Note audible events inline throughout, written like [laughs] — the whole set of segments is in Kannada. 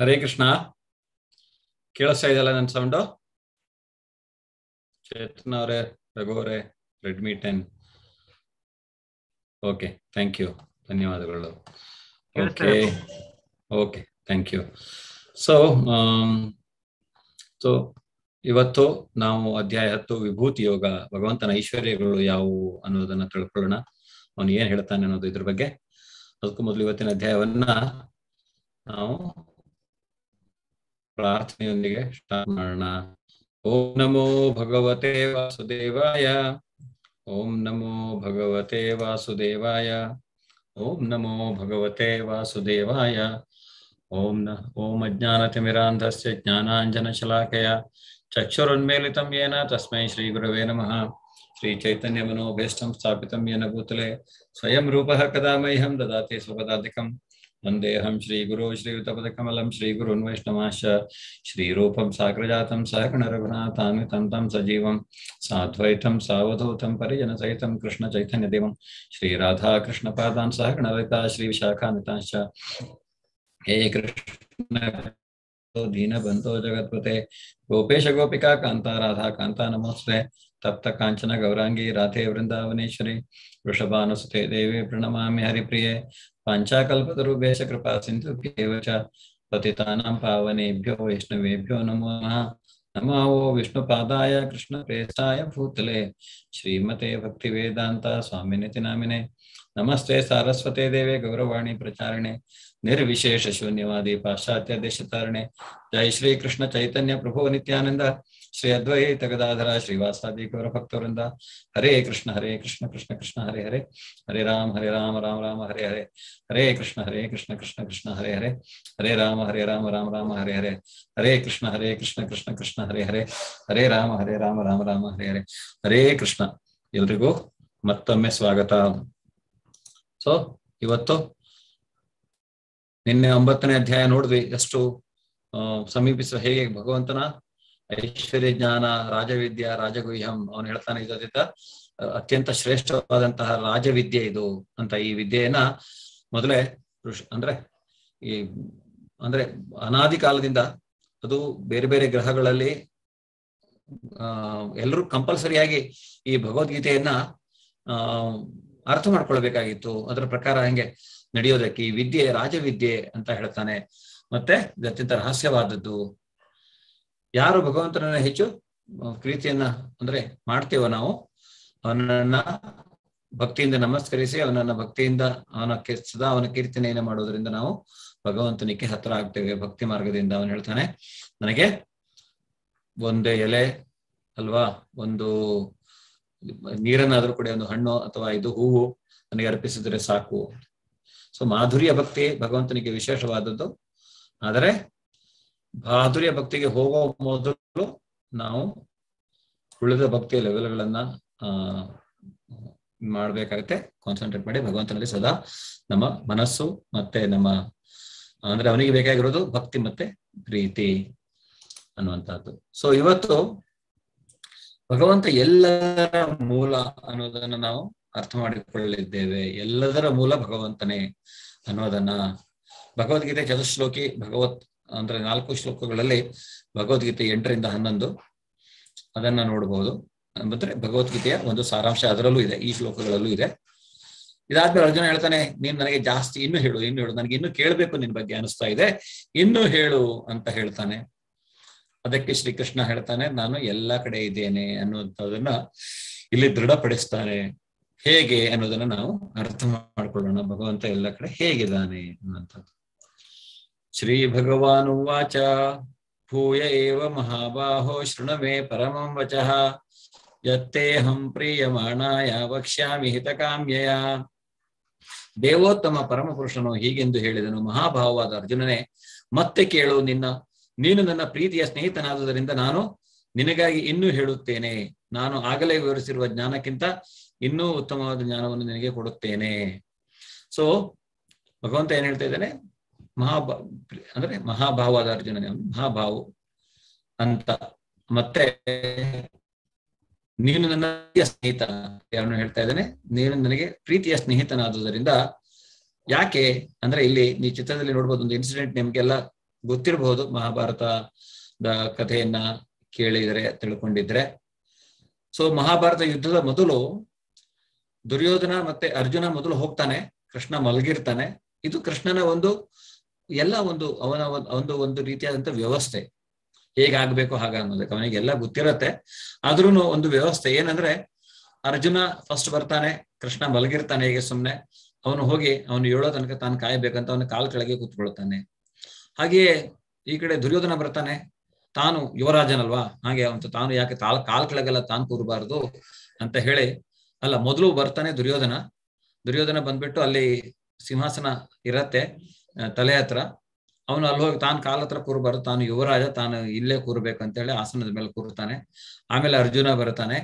ಹರೇ ಕೃಷ್ಣ ಕೇಳಿಸ್ತಾ ಇದೆಯಲ್ಲ ನನ್ನ ಸೌಂಡು ಚೇತನ್ ಅವರೇ ರಘು ಅವರೇ Redmi ten okay thank you ಧನ್ಯವಾದಗಳು okay okay thank you so so ಇವತ್ತು ನಾವು ಅಧ್ಯಾಯ ಹತ್ತು ವಿಭೂತಿ ಯೋಗ ಭಗವಂತನ ಐಶ್ವರ್ಯಗಳು ಯಾವುವು ಅನ್ನೋದನ್ನ ತಿಳ್ಕೊಳ್ಳೋಣ ಅವನು ಏನ್ ಹೇಳ್ತಾನೆ ಅನ್ನೋದು ಇದ್ರ ಬಗ್ಗೆ ಅದಕ್ಕೂ ಮೊದಲು ಇವತ್ತಿನ ಅಧ್ಯಾಯವನ್ನ ನಾವು ಪ್ರಾರ್ಥನೆಯೊಂದಿಗೆ ಸ್ಟಾರ್ಟ್ ಮಾಡೋಣ ಓಂ ನಮೋ ಭಗವತೆ ವಾಸುದೇವಾಯ ಓಂ ನಮೋ ಭಗವತೆ ವಾಸುದೇವಾಯ ಓಂ ನಮೋ ಭಗವತೆ ವಾಸುದೇವಾಯ ಓಂ ನ ಓಂ ಅಜ್ಞಾನತಿಮಿರಾಂಧಸ್ಯ ಜ್ಞಾನಾಂಜನಶಲಾಕಯ ಚಕ್ಷುರುನ್ಮೇಲಿತಂ ಯೇನ ತಸ್ಮೈ ಶ್ರೀಗುರವೇ ನಮಃ श्रीचैतन्यमनोभीष्टं स्थापितं येन भूतले स्वयं रूपः कदा मह्यं ददाति स्वपदाधिकं वन्देऽहं श्रीगुरो श्रीयुतपदकमलं श्रीगुरुन् सजीव श्रीरूपं साग्रजातं सहगणरघुनाथान्वितं सहित कृष्ण चैतन्यदेव सावधूतं परिजनसहितं कृष्णचैतन्यदेवं श्रीराधाकृष्णपादान् सहगणलिता श्रीविशाखान्विताश्च हे कृष्ण दीनबन्धो जगत्पते गोपेश गोपिका कांता राधा कांता नमोस्ते कांचन गौरांगी राधे वृंदावनेश्वरी वृषभानुसुते देवे प्रणमा हरिप्रिये पञ्चाकल्पतरुभ्ये च कृपा सिंधु पति पावनेभ्यो वैष्णवेभ्यो नमो नम ओ विष्णुपादाय प्रेषा भूतले श्रीमते भक्तिवेदान्ता स्वामी नामिने नमस्ते सारस्वते देवे गौरवाणी प्रचारिणे निर्विशेष शून्यवादी पाश्चात्य देशतारिणे जय श्री कृष्ण चैतन्य प्रभो नित्यानंद ಶ್ರೀ ಅದ್ವೈತ ಗದಾಧರ ಶ್ರೀವಾಸಾದಿ ಗೌರ ಭಕ್ತವರಿಂದ ಹರೇ ಕೃಷ್ಣ ಹರೇ ಕೃಷ್ಣ ಕೃಷ್ಣ ಕೃಷ್ಣ ಹರೇ ಹರೇ ಹರೇ ರಾಮ ಹರೇ ರಾಮ ರಾಮ ರಾಮ ಹರೇ ಹರೇ ಹರೇ ಕೃಷ್ಣ ಹರೇ ಕೃಷ್ಣ ಕೃಷ್ಣ ಕೃಷ್ಣ ಹರೇ ಹರೇ ಹರೇ ರಾಮ ಹರೇ ರಾಮ ರಾಮ ರಾಮ ಹರೇ ಹರೇ ಹರೇ ಕೃಷ್ಣ ಹರೇ ಕೃಷ್ಣ ಕೃಷ್ಣ ಕೃಷ್ಣ ಹರೇ ಹರೇ ಹರೇ ರಾಮ ಹರೇ ರಾಮ ರಾಮ ರಾಮ ಹರೇ ಹರೇ ಹರೇ ಕೃಷ್ಣ ಎಲ್ರಿಗೂ ಮತ್ತೊಮ್ಮೆ ಸ್ವಾಗತ ಸೊ ಇವತ್ತು ನಿನ್ನೆ ಒಂಬತ್ತನೇ ಅಧ್ಯಾಯ ನೋಡಿದ್ವಿ ಎಷ್ಟು ಸಮೀಪಿಸುವ ಹೇಗೆ ಭಗವಂತನ ಐಶ್ವರ್ಯ ಜ್ಞಾನ ರಾಜವಿದ್ಯ ರಾಜಗುಹ್ಯಂ ಅವನು ಹೇಳ್ತಾನೆ ಇದರಿಂದ ಅತ್ಯಂತ ಶ್ರೇಷ್ಠವಾದಂತಹ ರಾಜವಿದ್ಯೆ ಇದು ಅಂತ ಈ ವಿದ್ಯೆಯನ್ನ ಮೊದಲೇ ಅಂದ್ರೆ ಈ ಅಂದ್ರೆ ಅನಾದಿ ಕಾಲದಿಂದ ಅದು ಬೇರೆ ಬೇರೆ ಗ್ರಹಗಳಲ್ಲಿ ಅಹ್ ಎಲ್ಲರೂ ಕಂಪಲ್ಸರಿಯಾಗಿ ಈ ಭಗವದ್ಗೀತೆಯನ್ನ ಆ ಅರ್ಥ ಮಾಡ್ಕೊಳ್ಬೇಕಾಗಿತ್ತು ಅದರ ಪ್ರಕಾರ ಹಂಗೆ ನಡೆಯೋದಕ್ಕೆ ಈ ವಿದ್ಯೆ ರಾಜವಿದ್ಯೆ ಅಂತ ಹೇಳ್ತಾನೆ ಮತ್ತೆ ಅತ್ಯಂತ ರಹಸ್ಯವಾದದ್ದು ಯಾರು ಭಗವಂತನನ್ನ ಹೆಚ್ಚು ಪ್ರೀತಿಯನ್ನ ಅಂದ್ರೆ ಮಾಡ್ತೇವೋ ನಾವು ಅವನನ್ನ ಭಕ್ತಿಯಿಂದ ನಮಸ್ಕರಿಸಿ ಅವನನ್ನ ಭಕ್ತಿಯಿಂದ ಅವನ ಸದಾ ಅವನ ಕೀರ್ತನೆಯನ್ನ ಮಾಡೋದ್ರಿಂದ ನಾವು ಭಗವಂತನಿಗೆ ಹತ್ರ ಆಗ್ತೇವೆ ಭಕ್ತಿ ಮಾರ್ಗದಿಂದ ಅವನು ಹೇಳ್ತಾನೆ ನನಗೆ ಒಂದೇ ಎಲೆ ಅಲ್ವಾ ಒಂದು ನೀರನ್ನಾದ್ರೂ ಕೂಡ ಒಂದು ಹಣ್ಣು ಅಥವಾ ಇದು ಹೂವು ನನಗೆ ಅರ್ಪಿಸಿದ್ರೆ ಸಾಕು ಸೊ ಮಾಧುರ್ಯ ಭಕ್ತಿ ಭಗವಂತನಿಗೆ ವಿಶೇಷವಾದದ್ದು ಆದರೆ ಮಾಧುರ್ಯ ಭಕ್ತಿಗೆ ಹೋಗೋ ಮೊದಲು ನಾವು ಉಳಿದ ಭಕ್ತಿಯ ಲೆವೆಲ್ಗಳನ್ನ ಆ ಮಾಡ್ಬೇಕಾಗತ್ತೆ ಕಾನ್ಸಂಟ್ರೇಟ್ ಮಾಡಿ ಭಗವಂತನಲ್ಲಿ ಸದಾ ನಮ್ಮ ಮನಸ್ಸು ಮತ್ತೆ ನಮ್ಮ ಅಂದ್ರೆ ಅವನಿಗೆ ಬೇಕಾಗಿರೋದು ಭಕ್ತಿ ಮತ್ತೆ ಪ್ರೀತಿ ಅನ್ನುವಂತಹದ್ದು ಸೊ ಇವತ್ತು ಭಗವಂತ ಎಲ್ಲರ ಮೂಲ ಅನ್ನೋದನ್ನ ನಾವು ಅರ್ಥ ಮಾಡಿಕೊಳ್ಳಿದ್ದೇವೆ ಎಲ್ಲದರ ಮೂಲ ಭಗವಂತನೇ ಅನ್ನೋದನ್ನ ಭಗವದ್ಗೀತೆ ಚತುಶ್ಲೋಕಿ ಭಗವತ್ ಅಂದ್ರೆ ನಾಲ್ಕು ಶ್ಲೋಕಗಳಲ್ಲಿ ಭಗವದ್ಗೀತೆ ಎಂಟರಿಂದ ಹನ್ನೊಂದು ಅದನ್ನ ನೋಡಬಹುದು ಅಂದ್ರೆ ಭಗವದ್ಗೀತೆಯ ಒಂದು ಸಾರಾಂಶ ಅದರಲ್ಲೂ ಇದೆ ಈ ಶ್ಲೋಕಗಳಲ್ಲೂ ಇದೆ ಇದಾದ್ಮೇಲೆ ಅರ್ಜುನ ಹೇಳ್ತಾನೆ ನೀನ್ ನನಗೆ ಜಾಸ್ತಿ ಇನ್ನು ಹೇಳು ಇನ್ನು ಹೇಳು ನನಗೆ ಇನ್ನು ಕೇಳಬೇಕು ನಿನ್ ಬಗ್ಗೆ ಅನಿಸ್ತಾ ಇದೆ ಇನ್ನು ಹೇಳು ಅಂತ ಹೇಳ್ತಾನೆ ಅದಕ್ಕೆ ಶ್ರೀಕೃಷ್ಣ ಹೇಳ್ತಾನೆ ನಾನು ಎಲ್ಲಾ ಕಡೆ ಇದ್ದೇನೆ ಅನ್ನುವಂಥದನ್ನ ಇಲ್ಲಿ ದೃಢಪಡಿಸ್ತಾನೆ ಹೇಗೆ ಅನ್ನೋದನ್ನ ನಾವು ಅರ್ಥ ಮಾಡ್ಕೊಳ್ಳೋಣ ಭಗವಂತ ಎಲ್ಲ ಕಡೆ ಹೇಗಿದ್ದಾನೆ ಅನ್ನುವಂಥದ್ದು ಶ್ರೀ ಭೂಯ ಏವ ಮಹಾಬಾಹೋ ಶೃಣವೇ ಪರಮಂ ವಚಃ ಯತ್ತೇಹಂ यत्तेऽहं ಮಾಣಾಯ ವಕ್ಷ್ಯಾಮಿ ಹಿತಕಾಮ್ಯಯ ದೇವೋತ್ತಮ ಪರಮಪುರುಷನು ಹೀಗೆಂದು ಹೇಳಿದನು ಮಹಾಭಾವವಾದ ಅರ್ಜುನನೆ ಮತ್ತೆ ಕೇಳು ನಿನ್ನ ನೀನು ನನ್ನ ಪ್ರೀತಿಯ ಸ್ನೇಹಿತನಾದುದರಿಂದ ನಾನು ನಿನಗಾಗಿ ಇನ್ನೂ ಹೇಳುತ್ತೇನೆ ನಾನು ಆಗಲೇ ವಿವರಿಸಿರುವ ಜ್ಞಾನಕ್ಕಿಂತ ಇನ್ನೂ ಉತ್ತಮವಾದ ಜ್ಞಾನವನ್ನು ನಿನಗೆ ಕೊಡುತ್ತೇನೆ ಸೊ ಭಗವಂತ ಏನ್ ಹೇಳ್ತಾ ಇದ್ದಾನೆ ಮಹಾಭಾ ಅಂದ್ರೆ ಮಹಾಭಾವಾದ ಅರ್ಜುನ ಮಹಾಭಾವು ಅಂತ ಮತ್ತೆ ನೀನು ನನ್ನ ಸ್ನೇಹಿತ ಯಾರನ್ನು ಹೇಳ್ತಾ ಇದ್ದಾನೆ ನೀನು ನನಗೆ ಪ್ರೀತಿಯ ಸ್ನೇಹಿತನಾದುದರಿಂದ ಯಾಕೆ ಅಂದ್ರೆ ಇಲ್ಲಿ ನೀ ಚಿತ್ರದಲ್ಲಿ ನೋಡ್ಬೋದು ಒಂದು ಇನ್ಸಿಡೆಂಟ್ ನಿಮ್ಗೆಲ್ಲ ಗೊತ್ತಿರಬಹುದು ಮಹಾಭಾರತದ ಕಥೆಯನ್ನ ಕೇಳಿದ್ರೆ ತಿಳ್ಕೊಂಡಿದ್ರೆ ಸೊ ಮಹಾಭಾರತ ಯುದ್ಧದ ಮೊದಲು ದುರ್ಯೋಧನ ಮತ್ತೆ ಅರ್ಜುನ ಮೊದಲು ಹೋಗ್ತಾನೆ ಕೃಷ್ಣ ಮಲಗಿರ್ತಾನೆ ಇದು ಕೃಷ್ಣನ ಒಂದು ಎಲ್ಲ ಒಂದು ಅವನ ಒಂದು ಒಂದು ರೀತಿಯಾದಂತ ವ್ಯವಸ್ಥೆ ಹೇಗಾಗ್ಬೇಕು ಹಾಗ ಅನ್ನೋದಕ್ಕೆ ಅವನಿಗೆ ಎಲ್ಲ ಗೊತ್ತಿರತ್ತೆ ಆದ್ರೂ ಒಂದು ವ್ಯವಸ್ಥೆ ಏನಂದ್ರೆ ಅರ್ಜುನ ಫಸ್ಟ್ ಬರ್ತಾನೆ ಕೃಷ್ಣ ಮಲಗಿರ್ತಾನೆ ಹೇಗೆ ಸುಮ್ನೆ ಅವನು ಹೋಗಿ ಅವನು ಹೇಳೋ ತನಕ ತಾನು ಕಾಯ್ಬೇಕಂತ ಅವನ ಕಾಲ್ ಕೆಳಗೆ ಕೂತ್ಕೊಳ್ತಾನೆ ಹಾಗೆಯೇ ಈ ಕಡೆ ದುರ್ಯೋಧನ ಬರ್ತಾನೆ ತಾನು ಯುವರಾಜನಲ್ವಾ ಹಾಗೆ ಅವನು ತಾನು ಯಾಕೆ ತಾಲ್ ಕಾಲ್ ಕೆಳಗೆಲ್ಲ ತಾನು ಕೂರಬಾರ್ದು ಅಂತ ಹೇಳಿ ಅಲ್ಲ ಮೊದಲು ಬರ್ತಾನೆ ದುರ್ಯೋಧನ ದುರ್ಯೋಧನ ಬಂದ್ಬಿಟ್ಟು ಅಲ್ಲಿ ಸಿಂಹಾಸನ ಇರತ್ತೆ ತಲೆ ಹತ್ರ ಅವನು ಅಲ್ಲಿ ಹೋಗಿ ತಾನು ಕಾಲ ಹತ್ರ ಕೂರ್ಬಾರ್ದು ತಾನು ಯುವರಾಜ ತಾನು ಇಲ್ಲೇ ಹೇಳಿ ಆಸನದ ಮೇಲೆ ಕೂರ್ತಾನೆ ಆಮೇಲೆ ಅರ್ಜುನ ಬರ್ತಾನೆ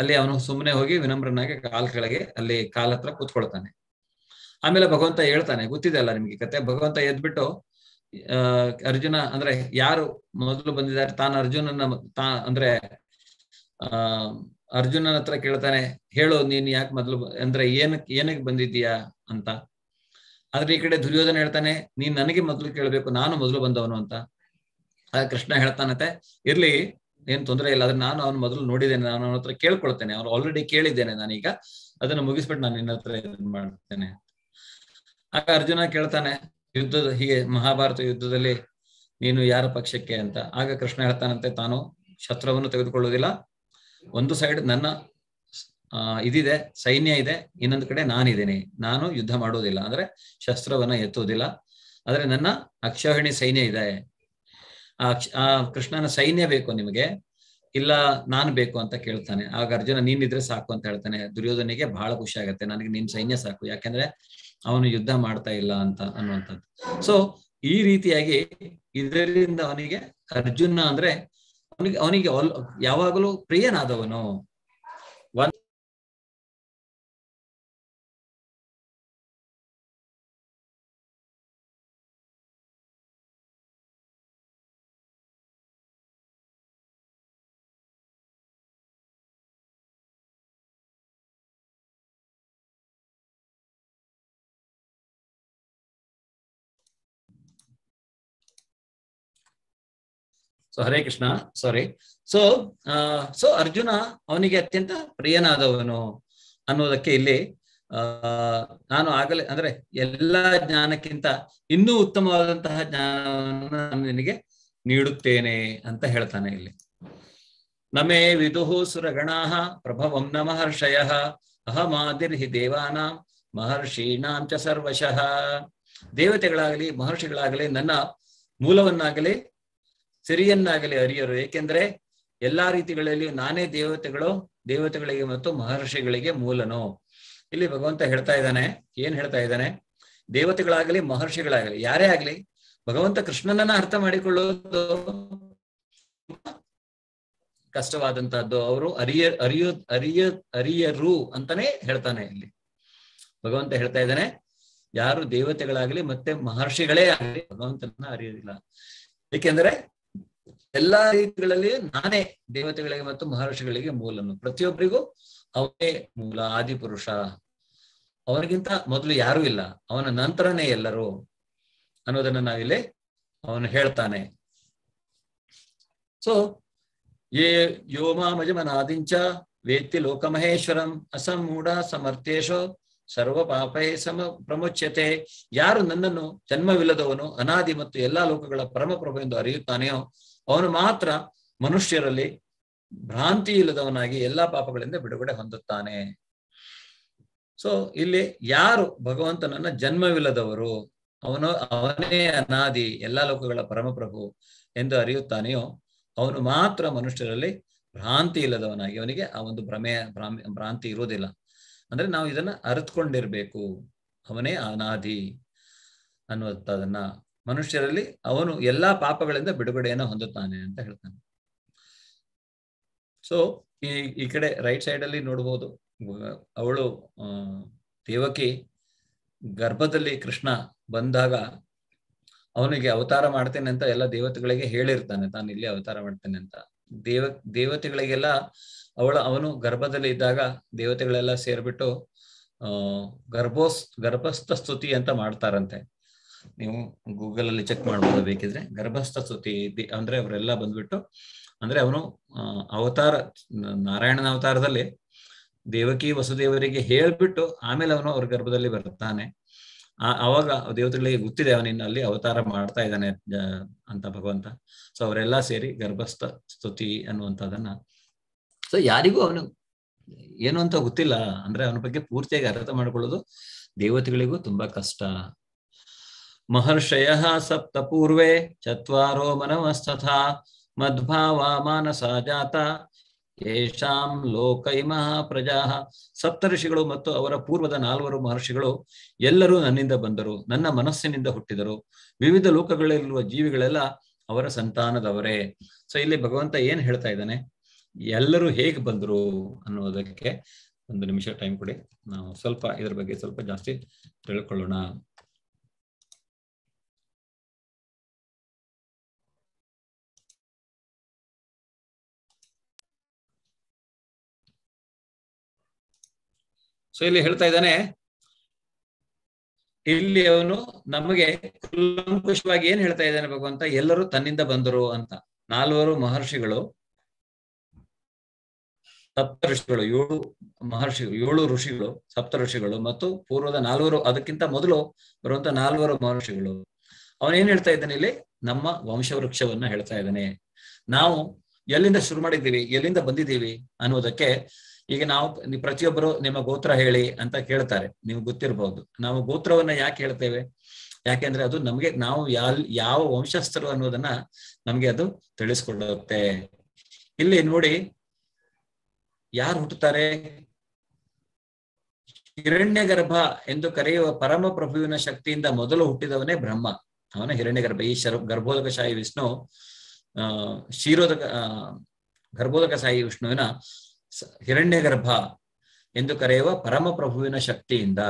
ಅಲ್ಲಿ ಅವನು ಸುಮ್ಮನೆ ಹೋಗಿ ವಿನಮ್ರನಾಗಿ ಕಾಲ್ ಕೆಳಗೆ ಅಲ್ಲಿ ಕಾಲ ಹತ್ರ ಕೂತ್ಕೊಳ್ತಾನೆ ಆಮೇಲೆ ಭಗವಂತ ಹೇಳ್ತಾನೆ ಗೊತ್ತಿದೆ ಅಲ್ಲ ನಿಮ್ಗೆ ಕತೆ ಭಗವಂತ ಎದ್ಬಿಟ್ಟು ಅರ್ಜುನ ಅಂದ್ರೆ ಯಾರು ಮೊದಲು ಬಂದಿದ್ದಾರೆ ತಾನು ಅರ್ಜುನನ ತಾ ಅಂದ್ರೆ ಅಹ್ ಅರ್ಜುನನ ಹತ್ರ ಕೇಳ್ತಾನೆ ಹೇಳು ನೀನ್ ಯಾಕೆ ಮೊದಲು ಅಂದ್ರೆ ಏನಕ್ ಏನಕ್ಕೆ ಬಂದಿದ್ದೀಯಾ ಅಂತ ಆದ್ರೆ ಈ ಕಡೆ ದುರ್ಯೋಧನ ಹೇಳ್ತಾನೆ ನೀನ್ ನನಗೆ ಮೊದಲು ಕೇಳಬೇಕು ನಾನು ಮೊದಲು ಬಂದವನು ಅಂತ ಕೃಷ್ಣ ಹೇಳ್ತಾನತೆ ಇರ್ಲಿ ಏನ್ ತೊಂದರೆ ಇಲ್ಲ ಆದ್ರೆ ನಾನು ಅವನು ಮೊದಲು ನೋಡಿದ್ದೇನೆ ನಾನು ಅವನ ಹತ್ರ ಕೇಳ್ಕೊಳ್ತೇನೆ ಅವ್ನು ಆಲ್ರೆಡಿ ಕೇಳಿದ್ದೇನೆ ನಾನೀಗ ಅದನ್ನ ಮುಗಿಸ್ಬಿಟ್ಟು ನಾನು ನಿನ್ನ ಹತ್ರ ಮಾಡ್ತೇನೆ ಆಗ ಅರ್ಜುನ ಕೇಳ್ತಾನೆ ಯುದ್ಧದ ಹೀಗೆ ಮಹಾಭಾರತ ಯುದ್ಧದಲ್ಲಿ ನೀನು ಯಾರ ಪಕ್ಷಕ್ಕೆ ಅಂತ ಆಗ ಕೃಷ್ಣ ಹೇಳ್ತಾನಂತೆ ತಾನು ಶತ್ರುವನ್ನು ತೆಗೆದುಕೊಳ್ಳುವುದಿಲ್ಲ ಒಂದು ಸೈಡ್ ನನ್ನ ಇದಿದೆ ಸೈನ್ಯ ಇದೆ ಇನ್ನೊಂದು ಕಡೆ ನಾನಿದ್ದೀನಿ ನಾನು ಯುದ್ಧ ಮಾಡೋದಿಲ್ಲ ಅಂದ್ರೆ ಶಸ್ತ್ರವನ್ನ ಎತ್ತುವುದಿಲ್ಲ ಆದ್ರೆ ನನ್ನ ಅಕ್ಷೋಹಿಣಿ ಸೈನ್ಯ ಇದೆ ಆ ಕೃಷ್ಣನ ಸೈನ್ಯ ಬೇಕು ನಿಮಗೆ ಇಲ್ಲ ನಾನು ಬೇಕು ಅಂತ ಕೇಳ್ತಾನೆ ಆಗ ಅರ್ಜುನ ನೀನಿದ್ರೆ ಸಾಕು ಅಂತ ಹೇಳ್ತಾನೆ ದುರ್ಯೋಧನಿಗೆ ಬಹಳ ಖುಷಿ ಆಗುತ್ತೆ ನನಗೆ ನಿನ್ ಸೈನ್ಯ ಸಾಕು ಯಾಕಂದ್ರೆ ಅವನು ಯುದ್ಧ ಮಾಡ್ತಾ ಇಲ್ಲ ಅಂತ ಅನ್ನುವಂಥದ್ದು ಸೊ ಈ ರೀತಿಯಾಗಿ ಇದರಿಂದ ಅವನಿಗೆ ಅರ್ಜುನ ಅಂದ್ರೆ ಅವನಿಗೆ ಅವನಿಗೆ ಯಾವಾಗಲೂ ಪ್ರಿಯನಾದವನು so Hare Krishna sorry so so Arjuna ಅವನಿಗೆ ಅತ್ಯಂತ ಪ್ರಿಯನಾದವನು ಅನ್ನೋದಕ್ಕೆ ಇಲ್ಲಿ ನಾನು ಆಗಲೇ ಅಂದ್ರೆ ಎಲ್ಲಾ ಜ್ಞಾನಕ್ಕಿಂತ ಇನ್ನೂ ಉತ್ತಮವಾದಂತಹ ಜ್ಞಾನವನ್ನು ನಾನು ನಿನಗೆ ನೀಡುತ್ತೇನೆ ಅಂತ ಹೇಳ್ತಾನೆ ಇಲ್ಲಿ ನಮೇ ವಿದುಹು ಸುರಗಣಾ ಪ್ರಭವಂ ನ ಮಹರ್ಷಯ ಅಹಮಾದಿರ್ಹಿ ಹಿ ಮಹರ್ಷೀಣಾಂ ಚ ಸರ್ವಶಃ ದೇವತೆಗಳಾಗಲಿ ಮಹರ್ಷಿಗಳಾಗಲಿ ನನ್ನ ಮೂಲವನ್ನಾಗಲಿ ಸಿರಿಯನ್ನಾಗಲಿ ಅರಿಯರು ಏಕೆಂದ್ರೆ ಎಲ್ಲಾ ರೀತಿಗಳಲ್ಲಿ ನಾನೇ ದೇವತೆಗಳು ದೇವತೆಗಳಿಗೆ ಮತ್ತು ಮಹರ್ಷಿಗಳಿಗೆ ಮೂಲನು ಇಲ್ಲಿ ಭಗವಂತ ಹೇಳ್ತಾ ಇದ್ದಾನೆ ಏನ್ ಹೇಳ್ತಾ ಇದ್ದಾನೆ ದೇವತೆಗಳಾಗಲಿ ಮಹರ್ಷಿಗಳಾಗಲಿ ಯಾರೇ ಆಗ್ಲಿ ಭಗವಂತ ಕೃಷ್ಣನನ್ನ ಅರ್ಥ ಮಾಡಿಕೊಳ್ಳೋದು ಕಷ್ಟವಾದಂತಹದ್ದು ಅವರು ಅರಿಯ ಅರಿಯ ಅರಿಯ ಅರಿಯರು ಅಂತಾನೆ ಹೇಳ್ತಾನೆ ಇಲ್ಲಿ ಭಗವಂತ ಹೇಳ್ತಾ ಇದ್ದಾನೆ ಯಾರು ದೇವತೆಗಳಾಗಲಿ ಮತ್ತೆ ಮಹರ್ಷಿಗಳೇ ಆಗಲಿ ಭಗವಂತನ ಅರಿಯೋದಿಲ್ಲ ಏಕೆಂದ್ರೆ ಎಲ್ಲಾ ರೀತಿಗಳಲ್ಲಿ ನಾನೇ ದೇವತೆಗಳಿಗೆ ಮತ್ತು ಮಹರ್ಷಿಗಳಿಗೆ ಮೂಲನು ಪ್ರತಿಯೊಬ್ಬರಿಗೂ ಅವನೇ ಮೂಲ ಪುರುಷ ಅವನಿಗಿಂತ ಮೊದಲು ಯಾರೂ ಇಲ್ಲ ಅವನ ನಂತರನೇ ಎಲ್ಲರೂ ಅನ್ನೋದನ್ನ ನಾವಿಲ್ಲಿ ಅವನು ಹೇಳ್ತಾನೆ ಸೊ ಏ ಮಜಮನಾದಿಂಚ ವೇತಿ ಲೋಕಮಹೇಶ್ವರಂ ಅಸಮೂಢ ಸಮರ್ಥೇಶೋ ಸರ್ವ ಪಾಪೇ ಸಮ ಪ್ರಮುಚ್ಯತೆ ಯಾರು ನನ್ನನ್ನು ಜನ್ಮವಿಲ್ಲದವನು ಅನಾದಿ ಮತ್ತು ಎಲ್ಲಾ ಲೋಕಗಳ ಪರಮಪ್ರಭು ಎಂದು ಅರಿಯುತ್ತಾನೆಯೋ ಅವನು ಮಾತ್ರ ಮನುಷ್ಯರಲ್ಲಿ ಭ್ರಾಂತಿ ಇಲ್ಲದವನಾಗಿ ಎಲ್ಲಾ ಪಾಪಗಳಿಂದ ಬಿಡುಗಡೆ ಹೊಂದುತ್ತಾನೆ ಸೊ ಇಲ್ಲಿ ಯಾರು ಭಗವಂತನನ್ನ ಜನ್ಮವಿಲ್ಲದವರು ಅವನು ಅವನೇ ಅನಾದಿ ಎಲ್ಲಾ ಲೋಕಗಳ ಪರಮಪ್ರಭು ಎಂದು ಅರಿಯುತ್ತಾನೆಯೋ ಅವನು ಮಾತ್ರ ಮನುಷ್ಯರಲ್ಲಿ ಭ್ರಾಂತಿ ಇಲ್ಲದವನಾಗಿ ಅವನಿಗೆ ಆ ಒಂದು ಭ್ರಮೆ ಭ್ರಾಂತಿ ಇರುವುದಿಲ್ಲ ಅಂದ್ರೆ ನಾವು ಇದನ್ನ ಅರಿತ್ಕೊಂಡಿರ್ಬೇಕು ಅವನೇ ಅನಾದಿ ಅನ್ನುವಂಥದನ್ನ ಮನುಷ್ಯರಲ್ಲಿ ಅವನು ಎಲ್ಲಾ ಪಾಪಗಳಿಂದ ಬಿಡುಗಡೆಯನ್ನು ಹೊಂದುತ್ತಾನೆ ಅಂತ ಹೇಳ್ತಾನೆ ಸೊ ಈ ಈ ಕಡೆ ರೈಟ್ ಸೈಡ್ ಅಲ್ಲಿ ನೋಡ್ಬೋದು ಅವಳು ದೇವಕಿ ಗರ್ಭದಲ್ಲಿ ಕೃಷ್ಣ ಬಂದಾಗ ಅವನಿಗೆ ಅವತಾರ ಮಾಡ್ತೇನೆ ಅಂತ ಎಲ್ಲ ದೇವತೆಗಳಿಗೆ ಹೇಳಿರ್ತಾನೆ ತಾನು ಇಲ್ಲಿ ಅವತಾರ ಮಾಡ್ತೇನೆ ಅಂತ ದೇವ ದೇವತೆಗಳಿಗೆಲ್ಲ ಅವಳ ಅವನು ಗರ್ಭದಲ್ಲಿ ಇದ್ದಾಗ ದೇವತೆಗಳೆಲ್ಲ ಸೇರ್ಬಿಟ್ಟು ಗರ್ಭೋಸ್ ಗರ್ಭಸ್ಥ ಸ್ತುತಿ ಅಂತ ಮಾಡ್ತಾರಂತೆ ನೀವು ಗೂಗಲ್ ಅಲ್ಲಿ ಚೆಕ್ ಮಾಡಬಹುದು ಬೇಕಿದ್ರೆ ಗರ್ಭಸ್ಥ ಸ್ತುತಿ ಅಂದ್ರೆ ಅವರೆಲ್ಲ ಬಂದ್ಬಿಟ್ಟು ಅಂದ್ರೆ ಅವನು ಅವತಾರ ನಾರಾಯಣನ ಅವತಾರದಲ್ಲಿ ದೇವಕಿ ವಸುದೇವರಿಗೆ ಹೇಳ್ಬಿಟ್ಟು ಆಮೇಲೆ ಅವನು ಅವ್ರ ಗರ್ಭದಲ್ಲಿ ಬರ್ತಾನೆ ಆ ಅವಾಗ ದೇವತೆಗಳಿಗೆ ಗೊತ್ತಿದೆ ಅವನಿನ್ನ ಅಲ್ಲಿ ಅವತಾರ ಮಾಡ್ತಾ ಇದ್ದಾನೆ ಅಂತ ಭಗವಂತ ಸೊ ಅವರೆಲ್ಲ ಸೇರಿ ಗರ್ಭಸ್ಥ ಸ್ತುತಿ ಅನ್ನುವಂಥದ್ದನ್ನ ಸೊ ಯಾರಿಗೂ ಅವನು ಏನು ಅಂತ ಗೊತ್ತಿಲ್ಲ ಅಂದ್ರೆ ಅವನ ಬಗ್ಗೆ ಪೂರ್ತಿಯಾಗಿ ಅರ್ಥ ಮಾಡ್ಕೊಳ್ಳೋದು ದೇವತೆಗಳಿಗೂ ತುಂಬಾ ಕಷ್ಟ ಮಹರ್ಷಯಃ ಚತ್ವಾರೋ चत्वारो मनमस्तथा ಮದ್ಭಾವ ಮಾನಸ ಜಾತ ಯೇಷಾಂ ಸಪ್ತರ್ಷಿಗಳು ಪ್ರಜಾ ಸಪ್ತಋಷಿಗಳು ಮತ್ತು ಅವರ ಪೂರ್ವದ ನಾಲ್ವರು ಮಹರ್ಷಿಗಳು ಎಲ್ಲರೂ ನನ್ನಿಂದ ಬಂದರು ನನ್ನ ಮನಸ್ಸಿನಿಂದ ಹುಟ್ಟಿದರು ವಿವಿಧ ಲೋಕಗಳಲ್ಲಿರುವ ಜೀವಿಗಳೆಲ್ಲ ಅವರ ಸಂತಾನದವರೇ ಸೊ ಇಲ್ಲಿ ಭಗವಂತ ಏನ್ ಹೇಳ್ತಾ ಇದ್ದಾನೆ ಎಲ್ಲರೂ ಹೇಗೆ ಬಂದರು ಅನ್ನೋದಕ್ಕೆ ಒಂದು ನಿಮಿಷ ಟೈಮ್ ಕೊಡಿ ನಾವು ಸ್ವಲ್ಪ ಇದ್ರ ಬಗ್ಗೆ ಸ್ವಲ್ಪ ಜಾಸ್ತಿ ತಿಳ್ಕೊಳ್ಳೋಣ ಸೊ ಇಲ್ಲಿ ಹೇಳ್ತಾ ಇದ್ದಾನೆ ಇಲ್ಲಿ ಅವನು ನಮಗೆ ಕುಲಂಕುಷವಾಗಿ ಏನ್ ಹೇಳ್ತಾ ಇದ್ದಾನೆ ಭಗವಂತ ಎಲ್ಲರೂ ತನ್ನಿಂದ ಬಂದರು ಅಂತ ನಾಲ್ವರು ಮಹರ್ಷಿಗಳು ಸಪ್ತ ಋಷಿಗಳು ಏಳು ಮಹರ್ಷಿಗಳು ಏಳು ಋಷಿಗಳು ಸಪ್ತ ಋಷಿಗಳು ಮತ್ತು ಪೂರ್ವದ ನಾಲ್ವರು ಅದಕ್ಕಿಂತ ಮೊದಲು ಬರುವಂತ ನಾಲ್ವರು ಮಹರ್ಷಿಗಳು ಅವನೇನ್ ಹೇಳ್ತಾ ಇದ್ದಾನೆ ಇಲ್ಲಿ ನಮ್ಮ ವಂಶವೃಕ್ಷವನ್ನ ಹೇಳ್ತಾ ಇದ್ದಾನೆ ನಾವು ಎಲ್ಲಿಂದ ಶುರು ಮಾಡಿದ್ದೀವಿ ಎಲ್ಲಿಂದ ಬಂದಿದ್ದೀವಿ ಅನ್ನೋದಕ್ಕೆ ಈಗ ನಾವು ಪ್ರತಿಯೊಬ್ಬರು ನಿಮ್ಮ ಗೋತ್ರ ಹೇಳಿ ಅಂತ ಕೇಳ್ತಾರೆ ನೀವು ಗೊತ್ತಿರಬಹುದು ನಾವು ಗೋತ್ರವನ್ನ ಯಾಕೆ ಹೇಳ್ತೇವೆ ಯಾಕೆಂದ್ರೆ ಅದು ನಮ್ಗೆ ನಾವು ಯಾಲ್ ಯಾವ ವಂಶಸ್ಥರು ಅನ್ನೋದನ್ನ ನಮ್ಗೆ ಅದು ತಿಳಿಸ್ಕೊಡುತ್ತೆ ಇಲ್ಲಿ ನೋಡಿ ಯಾರು ಹುಟ್ಟುತ್ತಾರೆ ಹಿರಣ್ಯ ಗರ್ಭ ಎಂದು ಕರೆಯುವ ಪರಮ ಪ್ರಭುವಿನ ಶಕ್ತಿಯಿಂದ ಮೊದಲು ಹುಟ್ಟಿದವನೇ ಬ್ರಹ್ಮ ಅವನ ಹಿರಣ್ಯ ಗರ್ಭ ಈ ಶರ ಗರ್ಭೋದಕ ವಿಷ್ಣು ಆ ಶೀರೋದಕ ಗರ್ಭೋದಕ ಸಾಯಿ ವಿಷ್ಣುವಿನ ಹಿರಣ್ಯಗರ್ಭ ಎಂದು ಕರೆಯುವ ಪರಮಪ್ರಭುವಿನ ಶಕ್ತಿಯಿಂದ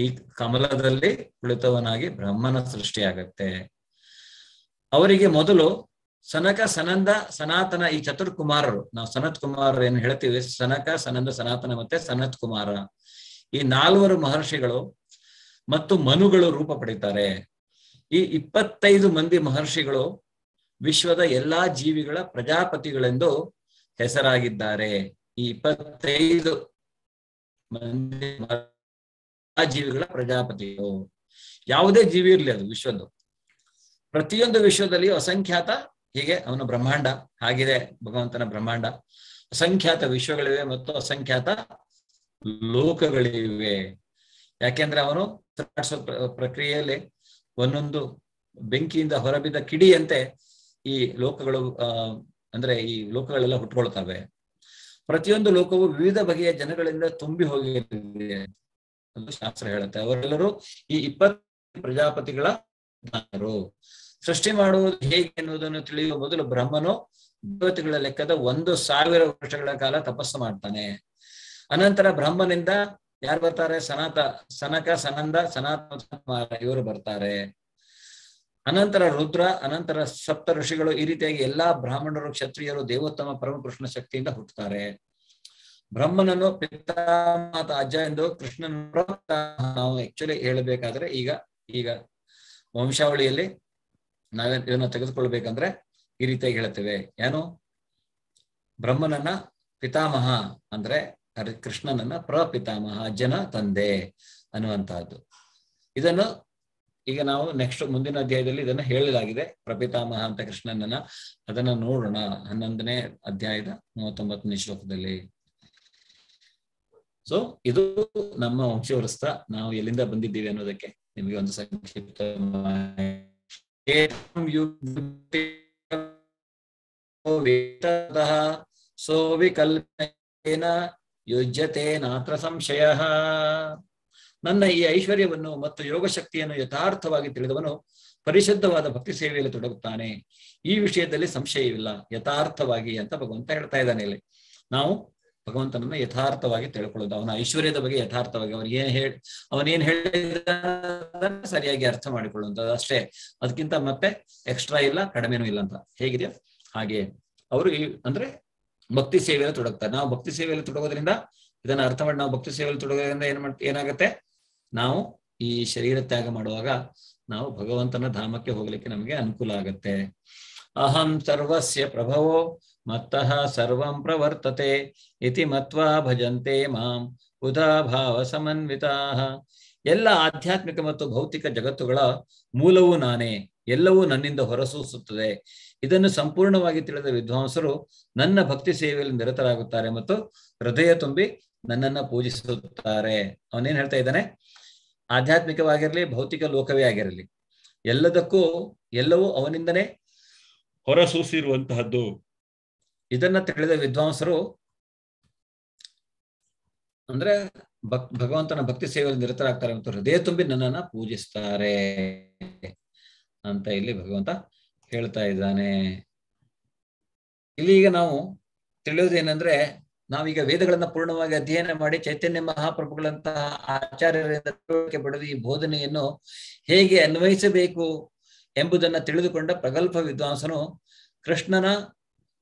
ಈ ಕಮಲದಲ್ಲಿ ಕುಳಿತವನಾಗಿ ಬ್ರಹ್ಮನ ಸೃಷ್ಟಿಯಾಗತ್ತೆ ಅವರಿಗೆ ಮೊದಲು ಸನಕ ಸನಂದ ಸನಾತನ ಈ ಚತುರ್ ಕುಮಾರರು ನಾವು ಸನತ್ ಕುಮಾರರು ಏನು ಹೇಳ್ತೀವಿ ಸನಕ ಸನಂದ ಸನಾತನ ಮತ್ತೆ ಸನತ್ ಕುಮಾರ ಈ ನಾಲ್ವರು ಮಹರ್ಷಿಗಳು ಮತ್ತು ಮನುಗಳು ರೂಪ ಪಡಿತಾರೆ ಈ ಇಪ್ಪತ್ತೈದು ಮಂದಿ ಮಹರ್ಷಿಗಳು ವಿಶ್ವದ ಎಲ್ಲಾ ಜೀವಿಗಳ ಪ್ರಜಾಪತಿಗಳೆಂದು ಹೆಸರಾಗಿದ್ದಾರೆ ಈ ಇಪ್ಪತ್ತೈದು ಮಂದಿ ಜೀವಿಗಳ ಪ್ರಜಾಪತಿಯು ಯಾವುದೇ ಜೀವಿ ಇರಲಿ ಅದು ವಿಶ್ವದ್ದು ಪ್ರತಿಯೊಂದು ವಿಶ್ವದಲ್ಲಿ ಅಸಂಖ್ಯಾತ ಹೀಗೆ ಅವನ ಬ್ರಹ್ಮಾಂಡ ಆಗಿದೆ ಭಗವಂತನ ಬ್ರಹ್ಮಾಂಡ ಅಸಂಖ್ಯಾತ ವಿಶ್ವಗಳಿವೆ ಮತ್ತು ಅಸಂಖ್ಯಾತ ಲೋಕಗಳಿವೆ ಯಾಕೆಂದ್ರೆ ಅವನು ಪ್ರಕ್ರಿಯೆಯಲ್ಲಿ ಒಂದೊಂದು ಬೆಂಕಿಯಿಂದ ಹೊರಬಿದ್ದ ಕಿಡಿಯಂತೆ ಈ ಲೋಕಗಳು ಅಂದ್ರೆ ಈ ಲೋಕಗಳೆಲ್ಲ ಹುಟ್ಕೊಳ್ತವೆ ಪ್ರತಿಯೊಂದು ಲೋಕವು ವಿವಿಧ ಬಗೆಯ ಜನಗಳಿಂದ ತುಂಬಿ ಹೋಗಿದೆ ಅದು ಶಾಸ್ತ್ರ ಹೇಳುತ್ತೆ ಅವರೆಲ್ಲರೂ ಈ ಇಪ್ಪತ್ ಪ್ರಜಾಪತಿಗಳ ಸೃಷ್ಟಿ ಮಾಡುವುದು ಹೇಗೆ ಎನ್ನುವುದನ್ನು ತಿಳಿಯುವ ಮೊದಲು ಬ್ರಹ್ಮನು ದೇವತೆಗಳ ಲೆಕ್ಕದ ಒಂದು ಸಾವಿರ ವರ್ಷಗಳ ಕಾಲ ತಪಸ್ಸು ಮಾಡ್ತಾನೆ ಅನಂತರ ಬ್ರಹ್ಮನಿಂದ ಯಾರು ಬರ್ತಾರೆ ಸನಾತ ಸನಕ ಸನಂದ ಸನಾತನ ಇವರು ಬರ್ತಾರೆ ಅನಂತರ ರುದ್ರ ಅನಂತರ ಸಪ್ತ ಋಷಿಗಳು ಈ ರೀತಿಯಾಗಿ ಎಲ್ಲಾ ಬ್ರಾಹ್ಮಣರು ಕ್ಷತ್ರಿಯರು ದೇವೋತ್ತಮ ಪರಮ ಕೃಷ್ಣ ಶಕ್ತಿಯಿಂದ ಹುಟ್ಟುತ್ತಾರೆ ಬ್ರಹ್ಮನನ್ನು ಪಿತಾಮಾತ ಅಜ್ಜ ಎಂದು ಕೃಷ್ಣನ ನಾವು ಆಕ್ಚುಲಿ ಹೇಳಬೇಕಾದ್ರೆ ಈಗ ಈಗ ವಂಶಾವಳಿಯಲ್ಲಿ ನಾವೇ ಇದನ್ನ ತೆಗೆದುಕೊಳ್ಬೇಕಂದ್ರೆ ಈ ರೀತಿಯಾಗಿ ಹೇಳ್ತೇವೆ ಏನು ಬ್ರಹ್ಮನನ್ನ ಪಿತಾಮಹ ಅಂದ್ರೆ ಕೃಷ್ಣನನ್ನ ಪ್ರಪಿತಾಮಹ ಅಜ್ಜನ ತಂದೆ ಅನ್ನುವಂತಹದ್ದು ಇದನ್ನು ಈಗ ನಾವು ನೆಕ್ಸ್ಟ್ ಮುಂದಿನ ಅಧ್ಯಾಯದಲ್ಲಿ ಇದನ್ನ ಹೇಳಲಾಗಿದೆ ಪ್ರಪಿತಾಮಹ ಅಂತ ಕೃಷ್ಣನನ್ನ ಅದನ್ನ ನೋಡೋಣ ಹನ್ನೊಂದನೇ ಅಧ್ಯಾಯದ ಮೂವತ್ತೊಂಬತ್ತನೇ ಶ್ಲೋಕದಲ್ಲಿ ಸೊ ಇದು ನಮ್ಮ ವಂಶವೃಸ್ತ ನಾವು ಎಲ್ಲಿಂದ ಬಂದಿದ್ದೀವಿ ಅನ್ನೋದಕ್ಕೆ ನಿಮಗೆ ಒಂದು ಸಂಕ್ಷಿಪ್ತ ಸೋವಿಕಲ್ಪೇನ [laughs] ಯುಜ್ಯತೆ ನಾತ್ರ ಸಂಶಯ ನನ್ನ ಈ ಐಶ್ವರ್ಯವನ್ನು ಮತ್ತು ಯೋಗಶಕ್ತಿಯನ್ನು ಯಥಾರ್ಥವಾಗಿ ತಿಳಿದವನು ಪರಿಶುದ್ಧವಾದ ಭಕ್ತಿ ಸೇವೆಯಲ್ಲಿ ತೊಡಗುತ್ತಾನೆ ಈ ವಿಷಯದಲ್ಲಿ ಸಂಶಯವಿಲ್ಲ ಯಥಾರ್ಥವಾಗಿ ಅಂತ ಭಗವಂತ ಹೇಳ್ತಾ ಇದ್ದಾನೆ ಇಲ್ಲಿ ನಾವು ಭಗವಂತನನ್ನು ಯಥಾರ್ಥವಾಗಿ ತಿಳ್ಕೊಳ್ಳೋದು ಅವನ ಐಶ್ವರ್ಯದ ಬಗ್ಗೆ ಯಥಾರ್ಥವಾಗಿ ಅವನ್ ಏನ್ ಹೇಳಿ ಅವನೇನ್ ಹೇಳಿದ ಸರಿಯಾಗಿ ಅರ್ಥ ಮಾಡಿಕೊಳ್ಳುವಂಥದ್ದು ಅಷ್ಟೇ ಅದಕ್ಕಿಂತ ಮತ್ತೆ ಎಕ್ಸ್ಟ್ರಾ ಇಲ್ಲ ಕಡಿಮೆನೂ ಇಲ್ಲ ಅಂತ ಹೇಗಿದೆಯೋ ಹಾಗೆ ಅವರು ಈ ಅಂದ್ರೆ ಭಕ್ತಿ ಸೇವೆಯಲ್ಲಿ ತೊಡಗ್ತಾರೆ ನಾವು ಭಕ್ತಿ ಸೇವೆಯಲ್ಲಿ ತೊಡಗೋದ್ರಿಂದ ಇದನ್ನ ಅರ್ಥ ಮಾಡಿ ನಾವು ಭಕ್ತಿ ಸೇವೆಯಲ್ಲಿ ತೊಡಗೋದ್ರಿಂದ ಏನ್ ಮಾಡ್ ಏನಾಗುತ್ತೆ ನಾವು ಈ ಶರೀರ ತ್ಯಾಗ ಮಾಡುವಾಗ ನಾವು ಭಗವಂತನ ಧಾಮಕ್ಕೆ ಹೋಗ್ಲಿಕ್ಕೆ ನಮಗೆ ಅನುಕೂಲ ಆಗತ್ತೆ ಅಹಂ ಸರ್ವಸ್ಯ ಪ್ರಭವೋ ಮತ್ತಃ ಸರ್ವಂ ಪ್ರವರ್ತತೆ ಇತಿ ಮತ್ವಾ ಭಜಂತೆ ಮಾಂ ಭಾವ ಸಮನ್ವಿತಾಹ ಎಲ್ಲ ಆಧ್ಯಾತ್ಮಿಕ ಮತ್ತು ಭೌತಿಕ ಜಗತ್ತುಗಳ ಮೂಲವೂ ನಾನೇ ಎಲ್ಲವೂ ನನ್ನಿಂದ ಹೊರಸೂಸುತ್ತದೆ ಇದನ್ನು ಸಂಪೂರ್ಣವಾಗಿ ತಿಳಿದ ವಿದ್ವಾಂಸರು ನನ್ನ ಭಕ್ತಿ ಸೇವೆಯಲ್ಲಿ ನಿರತರಾಗುತ್ತಾರೆ ಮತ್ತು ಹೃದಯ ತುಂಬಿ ನನ್ನನ್ನು ಪೂಜಿಸುತ್ತಾರೆ ಅವನೇನ್ ಹೇಳ್ತಾ ಇದ್ದಾನೆ ಆಧ್ಯಾತ್ಮಿಕವಾಗಿರಲಿ ಭೌತಿಕ ಲೋಕವೇ ಆಗಿರಲಿ ಎಲ್ಲದಕ್ಕೂ ಎಲ್ಲವೂ ಅವನಿಂದನೇ ಹೊರಸೂಸಿರುವಂತಹದ್ದು ಇದನ್ನ ತಿಳಿದ ವಿದ್ವಾಂಸರು ಅಂದ್ರೆ ಭಕ್ ಭಗವಂತನ ಭಕ್ತಿ ಸೇವೆಯಲ್ಲಿ ನಿರತರಾಗ್ತಾರೆ ಮತ್ತು ಹೃದಯ ತುಂಬಿ ನನ್ನನ್ನ ಪೂಜಿಸ್ತಾರೆ ಅಂತ ಇಲ್ಲಿ ಭಗವಂತ ಹೇಳ್ತಾ ಇದ್ದಾನೆ ಇಲ್ಲಿ ಈಗ ನಾವು ತಿಳಿಯೋದೇನೆಂದ್ರೆ ನಾವೀಗ ವೇದಗಳನ್ನ ಪೂರ್ಣವಾಗಿ ಅಧ್ಯಯನ ಮಾಡಿ ಚೈತನ್ಯ ಮಹಾಪ್ರಭುಗಳಂತಹ ಆಚಾರ್ಯರಿಂದ ಪಡೆದು ಈ ಬೋಧನೆಯನ್ನು ಹೇಗೆ ಅನ್ವಯಿಸಬೇಕು ಎಂಬುದನ್ನ ತಿಳಿದುಕೊಂಡ ಪ್ರಗಲ್ಭ ವಿದ್ವಾಂಸನು ಕೃಷ್ಣನ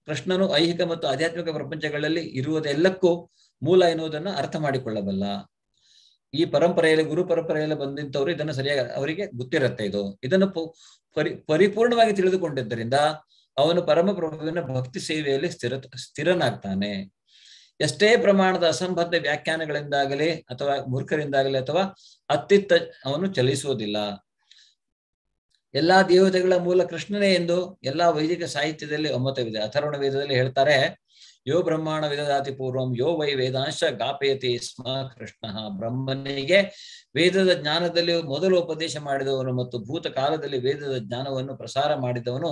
ಕೃಷ್ಣನು ಐಹಿಕ ಮತ್ತು ಆಧ್ಯಾತ್ಮಿಕ ಪ್ರಪಂಚಗಳಲ್ಲಿ ಇರುವುದೆಲ್ಲಕ್ಕೂ ಮೂಲ ಎನ್ನುವುದನ್ನು ಅರ್ಥ ಮಾಡಿಕೊಳ್ಳಬಲ್ಲ ಈ ಪರಂಪರೆಯಲ್ಲಿ ಗುರು ಪರಂಪರೆಯಲ್ಲಿ ಬಂದಿಂತವರು ಇದನ್ನು ಸರಿಯಾಗಿ ಅವರಿಗೆ ಗೊತ್ತಿರುತ್ತೆ ಇದು ಇದನ್ನು ಪರಿ ಪರಿಪೂರ್ಣವಾಗಿ ತಿಳಿದುಕೊಂಡಿದ್ದರಿಂದ ಅವನು ಪರಮ ಪ್ರಭುವಿನ ಭಕ್ತಿ ಸೇವೆಯಲ್ಲಿ ಸ್ಥಿರ ಸ್ಥಿರನಾಗ್ತಾನೆ ಎಷ್ಟೇ ಪ್ರಮಾಣದ ಅಸಂಬದ್ಧ ವ್ಯಾಖ್ಯಾನಗಳಿಂದಾಗಲಿ ಅಥವಾ ಮೂರ್ಖರಿಂದಾಗಲಿ ಅಥವಾ ಅತ್ತಿತ್ತ ಅವನು ಚಲಿಸುವುದಿಲ್ಲ ಎಲ್ಲಾ ದೇವತೆಗಳ ಮೂಲ ಕೃಷ್ಣನೇ ಎಂದು ಎಲ್ಲಾ ವೈದಿಕ ಸಾಹಿತ್ಯದಲ್ಲಿ ಒಮ್ಮತವಿದೆ ಅಥರ್ವಣ ವೇದದಲ್ಲಿ ಹೇಳ್ತಾರೆ ಯೋ ಬ್ರಹ್ಮಾಣ ವೇದಾತಿ ಪೂರ್ವಂ ಯೋ ವೈ ವೇದಾಂಶ ಗಾಪಯತಿ ಸ್ಮ ಕೃಷ್ಣ ಬ್ರಹ್ಮನಿಗೆ ವೇದದ ಜ್ಞಾನದಲ್ಲಿ ಮೊದಲು ಉಪದೇಶ ಮಾಡಿದವನು ಮತ್ತು ಭೂತ ಕಾಲದಲ್ಲಿ ವೇದದ ಜ್ಞಾನವನ್ನು ಪ್ರಸಾರ ಮಾಡಿದವನು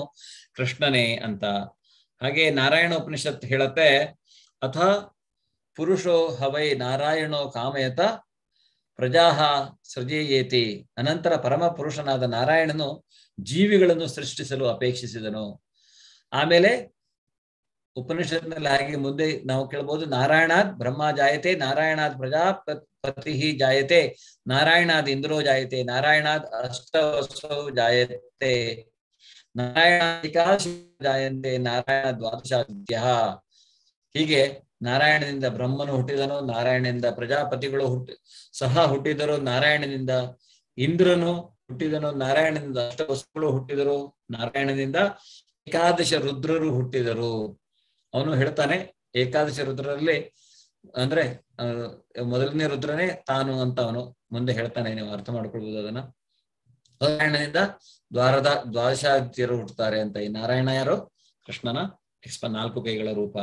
ಕೃಷ್ಣನೇ ಅಂತ ಹಾಗೆ ನಾರಾಯಣ ಉಪನಿಷತ್ ಹೇಳತ್ತೆ ಅಥ ಪುರುಷೋ ಹವೈ ನಾರಾಯಣೋ ಕಾಮಯತ ಪ್ರಜಾಹ ಸೃಜೇಯೇತಿ ಅನಂತರ ಪರಮ ಪುರುಷನಾದ ನಾರಾಯಣನು ಜೀವಿಗಳನ್ನು ಸೃಷ್ಟಿಸಲು ಅಪೇಕ್ಷಿಸಿದನು ಆಮೇಲೆ ಉಪನಿಷತ್ನಲ್ಲಿ ಹಾಗೆ ಮುಂದೆ ನಾವು ಕೇಳ್ಬೋದು ನಾರಾಯಣಾದ್ ಬ್ರಹ್ಮ ಜಾಯತೆ ನಾರಾಯಣಾದ್ ಪ್ರಜಾಪತಿ ಜಾಯತೆ ನಾರಾಯಣಾದ್ ಇಂದ್ರೋ ಜಾಯತೆ ನಾರಾಯಣಾದ್ ಅಷ್ಟ ಜಾಯತೆ ನಾರಾಯಣ ಜಾಯತೆ ನಾರಾಯಣ ದ್ವಾದಶಾಧ್ಯ ಹೀಗೆ ನಾರಾಯಣನಿಂದ ಬ್ರಹ್ಮನು ಹುಟ್ಟಿದನು ನಾರಾಯಣನಿಂದ ಪ್ರಜಾಪತಿಗಳು ಹುಟ್ಟಿ ಸಹ ಹುಟ್ಟಿದರು ನಾರಾಯಣನಿಂದ ಇಂದ್ರನು ಹುಟ್ಟಿದನು ನಾರಾಯಣನಿಂದ ಅಷ್ಟವಸ್ತುಗಳು ಹುಟ್ಟಿದರು ನಾರಾಯಣನಿಂದ ಏಕಾದಶ ರುದ್ರರು ಹುಟ್ಟಿದರು ಅವನು ಹೇಳ್ತಾನೆ ಏಕಾದಶ ರುದ್ರರಲ್ಲಿ ಅಂದ್ರೆ ಮೊದಲನೇ ರುದ್ರನೇ ತಾನು ಅಂತ ಅವನು ಮುಂದೆ ಹೇಳ್ತಾನೆ ನೀವು ಅರ್ಥ ಮಾಡ್ಕೊಳ್ಬಹುದು ಅದನ್ನ ನಾರಾಯಣನಿಂದ ದ್ವಾರದ ದ್ವಾದಶಾದ್ಯರು ಹುಟ್ಟುತ್ತಾರೆ ಅಂತ ಈ ನಾರಾಯಣ ಯಾರು ಕೃಷ್ಣನ ನಾಲ್ಕು ಕೈಗಳ ರೂಪ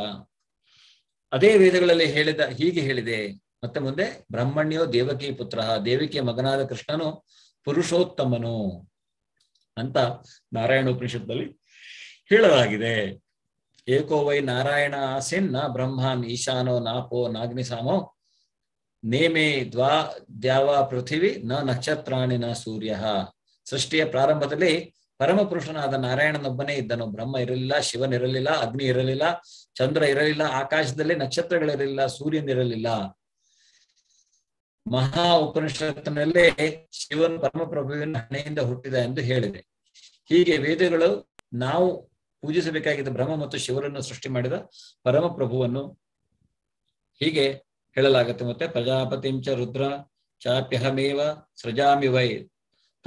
ಅದೇ ವೇದಗಳಲ್ಲಿ ಹೇಳಿದ ಹೀಗೆ ಹೇಳಿದೆ ಮತ್ತೆ ಮುಂದೆ ಬ್ರಹ್ಮಣ್ಯೋ ದೇವಕಿ ಪುತ್ರ ದೇವಿಕೆಯ ಮಗನಾದ ಕೃಷ್ಣನು ಪುರುಷೋತ್ತಮನು ಅಂತ ನಾರಾಯಣ ಉಪನಿಷತ್ತಲ್ಲಿ ಹೇಳಲಾಗಿದೆ ಏಕೋ ವೈ ನಾರಾಯಣ ನ ಬ್ರಹ್ಮಾನ್ ಈಶಾನೋ ನಾಪೋ ನಾಗ್ನಿಸಾಮೋ ನೇಮೆ ದ್ವಾ ದ್ಯಾವ ಪೃಥಿವಿ ನ ನಕ್ಷತ್ರಾಣಿ ನ ಸೂರ್ಯ ಸೃಷ್ಟಿಯ ಪ್ರಾರಂಭದಲ್ಲಿ ಪರಮಪುರುಷನಾದ ನಾರಾಯಣನೊಬ್ಬನೇ ಇದ್ದನು ಬ್ರಹ್ಮ ಇರಲಿಲ್ಲ ಇರಲಿಲ್ಲ ಅಗ್ನಿ ಇರಲಿಲ್ಲ ಚಂದ್ರ ಇರಲಿಲ್ಲ ಆಕಾಶದಲ್ಲಿ ನಕ್ಷತ್ರಗಳಿರಲಿಲ್ಲ ಸೂರ್ಯನಿರಲಿಲ್ಲ ಮಹಾ ಉಪನಿಷತ್ನಲ್ಲೇ ಶಿವನು ಪರಮಪ್ರಭುವಿನ ಹಣೆಯಿಂದ ಹುಟ್ಟಿದ ಎಂದು ಹೇಳಿದೆ ಹೀಗೆ ವೇದಗಳು ನಾವು ಪೂಜಿಸಬೇಕಾಗಿದ್ದ ಬ್ರಹ್ಮ ಮತ್ತು ಶಿವರನ್ನು ಸೃಷ್ಟಿ ಮಾಡಿದ ಪರಮಪ್ರಭುವನ್ನು ಹೀಗೆ ಹೇಳಲಾಗುತ್ತೆ ಮತ್ತೆ ಪ್ರಜಾಪತಿಂಚ ರುದ್ರ ಚಾಪ್ಯಹಮೇವ ಸೃಜಾಮಿ ವೈ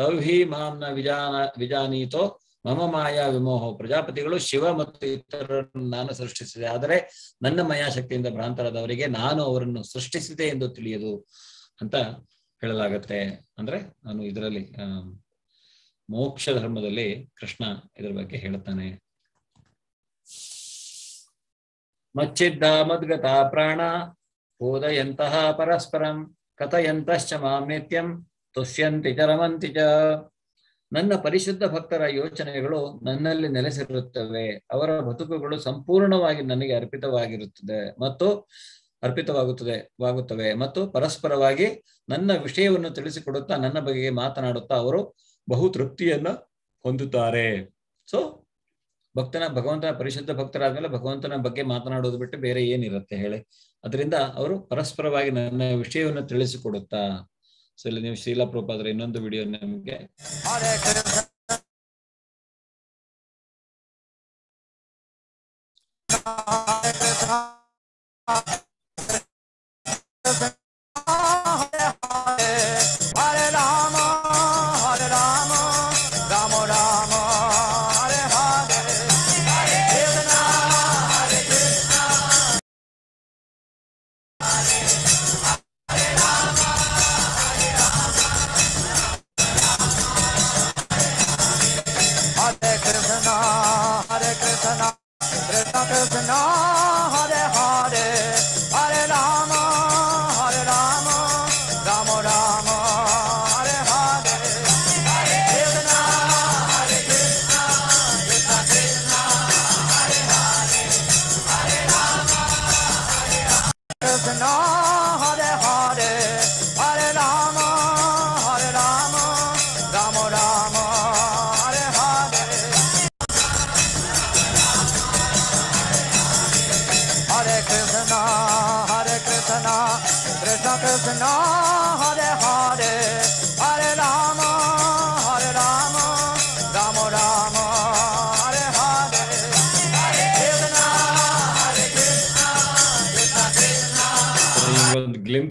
ತೌ ಮಾಂನ ವಿಜಾನ ವಿಜಾನೀತೋ ಮಮ ಮಾಯಾ ವಿಮೋಹ ಪ್ರಜಾಪತಿಗಳು ಶಿವ ಮತ್ತು ಇತರರನ್ನು ನಾನು ಸೃಷ್ಟಿಸಿದೆ ಆದರೆ ನನ್ನ ಮಾಯಾಶಕ್ತಿಯಿಂದ ಭ್ರಾಂತರಾದವರಿಗೆ ನಾನು ಅವರನ್ನು ಸೃಷ್ಟಿಸಿದೆ ಎಂದು ತಿಳಿಯದು ಅಂತ ಹೇಳಲಾಗತ್ತೆ ಅಂದ್ರೆ ನಾನು ಇದರಲ್ಲಿ ಮೋಕ್ಷ ಧರ್ಮದಲ್ಲಿ ಕೃಷ್ಣ ಇದರ ಬಗ್ಗೆ ಹೇಳ್ತಾನೆ ಮಚ್ಚಿದ್ದ ಮದ್ಗತ ಪ್ರಾಣ ಓದಯಂತಹ ಪರಸ್ಪರಂ ಕಥಯಂತಶ್ಚ ಮಾಂ ತುಷ್ಯಂತಿ ಚ ನನ್ನ ಪರಿಶುದ್ಧ ಭಕ್ತರ ಯೋಚನೆಗಳು ನನ್ನಲ್ಲಿ ನೆಲೆಸಿರುತ್ತವೆ ಅವರ ಬದುಕುಗಳು ಸಂಪೂರ್ಣವಾಗಿ ನನಗೆ ಅರ್ಪಿತವಾಗಿರುತ್ತದೆ ಮತ್ತು ಅರ್ಪಿತವಾಗುತ್ತದೆ ವಾಗುತ್ತವೆ ಮತ್ತು ಪರಸ್ಪರವಾಗಿ ನನ್ನ ವಿಷಯವನ್ನು ತಿಳಿಸಿಕೊಡುತ್ತಾ ನನ್ನ ಬಗೆಗೆ ಮಾತನಾಡುತ್ತಾ ಅವರು ಬಹು ತೃಪ್ತಿಯನ್ನ ಹೊಂದುತ್ತಾರೆ ಸೊ ಭಕ್ತನ ಭಗವಂತನ ಪರಿಶುದ್ಧ ಭಕ್ತರಾದ್ಮೇಲೆ ಭಗವಂತನ ಬಗ್ಗೆ ಮಾತನಾಡೋದು ಬಿಟ್ಟು ಬೇರೆ ಏನಿರುತ್ತೆ ಹೇಳಿ ಅದರಿಂದ ಅವರು ಪರಸ್ಪರವಾಗಿ ನನ್ನ ವಿಷಯವನ್ನು ತಿಳಿಸಿಕೊಡುತ್ತಾ ಸರಿ ನೀವು ಶೀಲಾ ಪ್ರಭಾದ್ರ ಇನ್ನೊಂದು ವಿಡಿಯೋ ನಿಮಗೆ Thank you.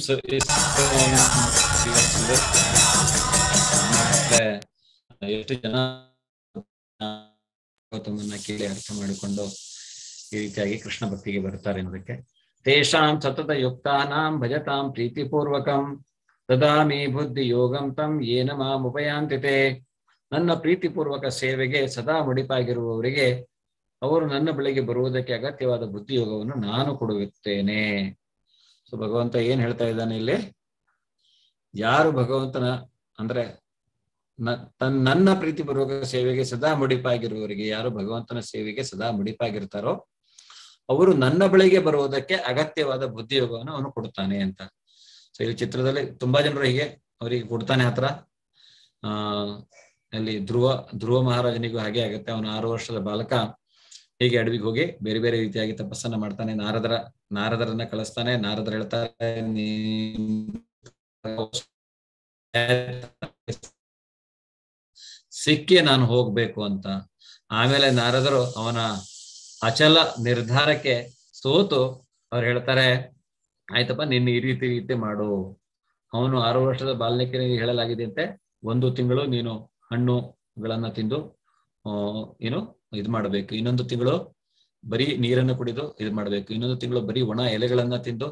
so ಎಷ್ಟು uh, uh, ಜನ ಕೇಳಿ ಅರ್ಥ ಮಾಡಿಕೊಂಡು ಈ ರೀತಿಯಾಗಿ ಕೃಷ್ಣ ಭಕ್ತಿಗೆ ಬರ್ತಾರೆ ಅನ್ನೋದಕ್ಕೆ ತೇಷಾಂ ಸತತ ಯುಕ್ತಾನಾಂ ಭಜತಾಂ ಪ್ರೀತಿಪೂರ್ವಕಂ ದದಾಮಿ ಬುದ್ಧಿ ಯೋಗಂ ತಂ ಏನ ಉಪಯಾಂತಿತೆ ನನ್ನ ಪ್ರೀತಿಪೂರ್ವಕ ಸೇವೆಗೆ ಸದಾ ಮುಡಿಪಾಗಿರುವವರಿಗೆ ಅವರು ನನ್ನ ಬಳಿಗೆ ಬರುವುದಕ್ಕೆ ಅಗತ್ಯವಾದ ಬುದ್ಧಿಯೋಗವನ್ನು ನಾನು ಕೊಡುತ್ತೇನೆ ಸೊ ಭಗವಂತ ಏನ್ ಹೇಳ್ತಾ ಇದ್ದಾನೆ ಇಲ್ಲಿ ಯಾರು ಭಗವಂತನ ಅಂದ್ರೆ ನನ್ನ ನನ್ನ ಪ್ರೀತಿಪೂರ್ವಕ ಸೇವೆಗೆ ಸದಾ ಮುಡಿಪಾಗಿರುವವರಿಗೆ ಯಾರು ಭಗವಂತನ ಸೇವೆಗೆ ಸದಾ ಮುಡಿಪಾಗಿರ್ತಾರೋ ಅವರು ನನ್ನ ಬಳಿಗೆ ಬರುವುದಕ್ಕೆ ಅಗತ್ಯವಾದ ಬುದ್ಧಿಯೋಗವನ್ನು ಅವನು ಕೊಡ್ತಾನೆ ಅಂತ ಸೊ ಇಲ್ಲಿ ಚಿತ್ರದಲ್ಲಿ ತುಂಬಾ ಜನರು ಹೀಗೆ ಅವರಿಗೆ ಕೊಡ್ತಾನೆ ಹತ್ರ ಆ ಅಲ್ಲಿ ಧ್ರುವ ಧ್ರುವ ಮಹಾರಾಜನಿಗೂ ಹಾಗೆ ಆಗುತ್ತೆ ಅವನು ಆರು ವರ್ಷದ ಬಾಲಕ ಹೇಗೆ ಅಡವಿಗೆ ಹೋಗಿ ಬೇರೆ ಬೇರೆ ರೀತಿಯಾಗಿ ತಪಸ್ಸನ್ನ ಮಾಡ್ತಾನೆ ನಾರದರ ನಾರದರನ್ನ ಕಳಿಸ್ತಾನೆ ನಾರದರ ಹೇಳ್ತಾರೆ ಸಿಕ್ಕೇ ನಾನು ಹೋಗ್ಬೇಕು ಅಂತ ಆಮೇಲೆ ನಾರದರು ಅವನ ಅಚಲ ನಿರ್ಧಾರಕ್ಕೆ ಸೋತು ಅವ್ರು ಹೇಳ್ತಾರೆ ಆಯ್ತಪ್ಪ ನಿನ್ನ ಈ ರೀತಿ ರೀತಿ ಮಾಡು ಅವನು ಆರು ವರ್ಷದ ಬಾಲ್ಯಕ್ಕೆ ಹೇಳಲಾಗಿದೆಯಂತೆ ಒಂದು ತಿಂಗಳು ನೀನು ಹಣ್ಣುಗಳನ್ನ ತಿಂದು ಏನು ಇದ್ ಮಾಡ್ಬೇಕು ಇನ್ನೊಂದು ತಿಂಗಳು ಬರೀ ನೀರನ್ನು ಕುಡಿದು ಇದ್ ಮಾಡ್ಬೇಕು ಇನ್ನೊಂದು ತಿಂಗಳು ಬರೀ ಒಣ ಎಲೆಗಳನ್ನ ತಿಂದು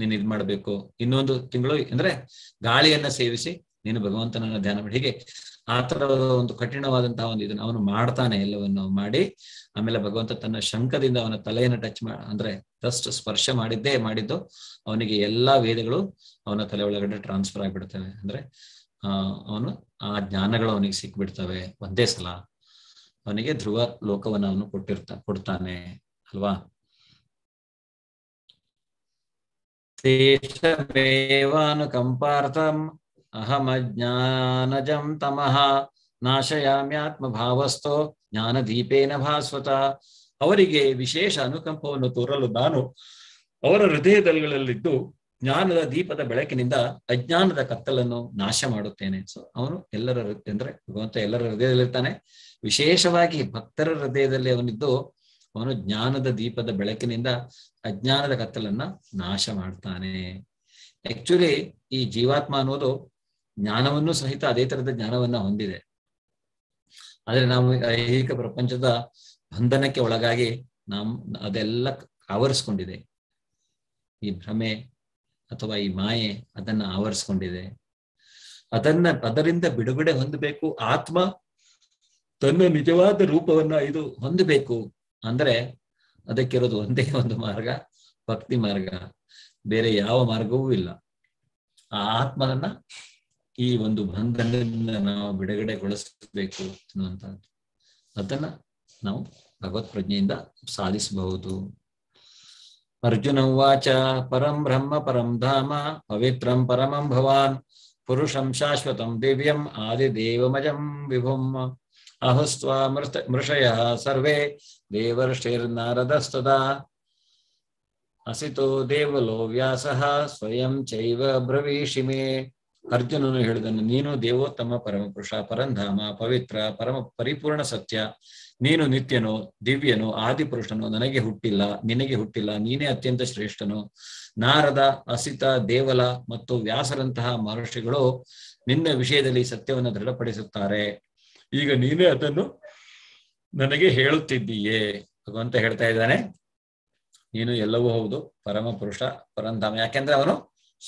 ನೀನು ಇದ್ ಮಾಡ್ಬೇಕು ಇನ್ನೊಂದು ತಿಂಗಳು ಅಂದ್ರೆ ಗಾಳಿಯನ್ನ ಸೇವಿಸಿ ನೀನು ಭಗವಂತನನ್ನ ಧ್ಯಾನ ಮಾಡಿ ಹೀಗೆ ಆ ತರದ ಒಂದು ಕಠಿಣವಾದಂತಹ ಒಂದು ಇದನ್ನ ಅವನು ಮಾಡ್ತಾನೆ ಎಲ್ಲವನ್ನು ಮಾಡಿ ಆಮೇಲೆ ಭಗವಂತ ತನ್ನ ಶಂಕದಿಂದ ಅವನ ತಲೆಯನ್ನು ಟಚ್ ಮಾ ಅಂದ್ರೆ ಜಸ್ಟ್ ಸ್ಪರ್ಶ ಮಾಡಿದ್ದೇ ಮಾಡಿದ್ದು ಅವನಿಗೆ ಎಲ್ಲಾ ವೇದಗಳು ಅವನ ತಲೆ ಒಳಗಡೆ ಟ್ರಾನ್ಸ್ಫರ್ ಆಗಿಬಿಡ್ತವೆ ಅಂದ್ರೆ ಆ ಅವನು ಆ ಜ್ಞಾನಗಳು ಅವನಿಗೆ ಸಿಕ್ಬಿಡ್ತವೆ ಒಂದೇ ಸಲ ಅವನಿಗೆ ಧ್ರುವ ಲೋಕವನ್ನು ಅವನು ಕೊಟ್ಟಿರ್ತ ಕೊಡ್ತಾನೆ ಅಲ್ವಾ ಅಹಮ ಅಹಮಜ್ಞಾನಜಂ ತಮಃ ನಾಶಯಾಮ್ಯಾತ್ಮ ಭಾವಸ್ಥೋ ದೀಪೇನ ಭಾಸ್ವತ ಅವರಿಗೆ ವಿಶೇಷ ಅನುಕಂಪವನ್ನು ತೋರಲು ನಾನು ಅವರ ಹೃದಯದಲ್ಲಿಗಳಲ್ಲಿದ್ದು ಜ್ಞಾನದ ದೀಪದ ಬೆಳಕಿನಿಂದ ಅಜ್ಞಾನದ ಕತ್ತಲನ್ನು ನಾಶ ಮಾಡುತ್ತೇನೆ ಸೊ ಅವನು ಎಲ್ಲರ ಅಂದ್ರೆ ಭಗವಂತ ಎಲ್ಲರ ಹೃದಯದಲ್ಲಿರ್ತಾನೆ ವಿಶೇಷವಾಗಿ ಭಕ್ತರ ಹೃದಯದಲ್ಲಿ ಅವನಿದ್ದು ಅವನು ಜ್ಞಾನದ ದೀಪದ ಬೆಳಕಿನಿಂದ ಅಜ್ಞಾನದ ಕತ್ತಲನ್ನ ನಾಶ ಮಾಡ್ತಾನೆ ಆಕ್ಚುಲಿ ಈ ಜೀವಾತ್ಮ ಅನ್ನೋದು ಜ್ಞಾನವನ್ನು ಸಹಿತ ಅದೇ ತರದ ಜ್ಞಾನವನ್ನ ಹೊಂದಿದೆ ಆದ್ರೆ ನಾವು ಐಹಿಕ ಪ್ರಪಂಚದ ಬಂಧನಕ್ಕೆ ಒಳಗಾಗಿ ನಮ್ ಅದೆಲ್ಲ ಆವರಿಸ್ಕೊಂಡಿದೆ ಈ ಭ್ರಮೆ ಅಥವಾ ಈ ಮಾಯೆ ಅದನ್ನ ಆವರಿಸ್ಕೊಂಡಿದೆ ಅದನ್ನ ಅದರಿಂದ ಬಿಡುಗಡೆ ಹೊಂದಬೇಕು ಆತ್ಮ ತನ್ನ ನಿಜವಾದ ರೂಪವನ್ನ ಇದು ಹೊಂದಬೇಕು ಅಂದ್ರೆ ಅದಕ್ಕಿರೋದು ಒಂದೇ ಒಂದು ಮಾರ್ಗ ಭಕ್ತಿ ಮಾರ್ಗ ಬೇರೆ ಯಾವ ಮಾರ್ಗವೂ ಇಲ್ಲ ಆ ಆತ್ಮನನ್ನ ಈ ಒಂದು ಬಂಧನದಿಂದ ನಾವು ಬಿಡುಗಡೆಗೊಳಿಸಬೇಕು ಅನ್ನುವಂಥದ್ದು ಅದನ್ನ ನಾವು ಭಗವತ್ ಪ್ರಜ್ಞೆಯಿಂದ ಸಾಧಿಸಬಹುದು ಅರ್ಜುನ ಉಚ ಪರಂ ಬ್ರಹ್ಮ ಪರಂ ಧಾಮ ಪವಿತ್ರಂ ಪರಮಂ ಭವಾನ್ ಪುರುಷಂ ಶಾಶ್ವತಂ ದಿವ್ಯಂ ದೇವಮಜಂ ವಿಭುಮ್ ಅಹಸ್ತ್ವಾ ಮೃತ ಮೃಷಯ ಸರ್ವೇ ದೇವರ್ಷಿರ್ನಾರದಸ್ತದಾ ಹಸಿತೋ ದೇವಲೋ ವ್ಯಾಸ ಸ್ವಯಂ ಚೈವ ಬ್ರವೀಷಿಮೆ ಅರ್ಜುನನು ಹೇಳಿದನು ನೀನು ದೇವೋತ್ತಮ ಪರಮಪುರುಷ ಪರಂಧಾಮ ಪವಿತ್ರ ಪರಮ ಪರಿಪೂರ್ಣ ಸತ್ಯ ನೀನು ನಿತ್ಯನು ದಿವ್ಯನು ಆದಿಪುರುಷನು ನನಗೆ ಹುಟ್ಟಿಲ್ಲ ನಿನಗೆ ಹುಟ್ಟಿಲ್ಲ ನೀನೇ ಅತ್ಯಂತ ಶ್ರೇಷ್ಠನು ನಾರದ ಅಸಿತ ದೇವಲ ಮತ್ತು ವ್ಯಾಸರಂತಹ ಮಹರ್ಷಿಗಳು ನಿನ್ನ ವಿಷಯದಲ್ಲಿ ಸತ್ಯವನ್ನು ದೃಢಪಡಿಸುತ್ತಾರೆ ಈಗ ನೀನೇ ಅದನ್ನು ನನಗೆ ಹೇಳುತ್ತಿದ್ದೀಯೇ ಭಗವಂತ ಹೇಳ್ತಾ ಇದ್ದಾನೆ ನೀನು ಎಲ್ಲವೂ ಹೌದು ಪರಮ ಪುರುಷ ಪರಂಧಾಮ ಯಾಕೆಂದ್ರೆ ಅವನು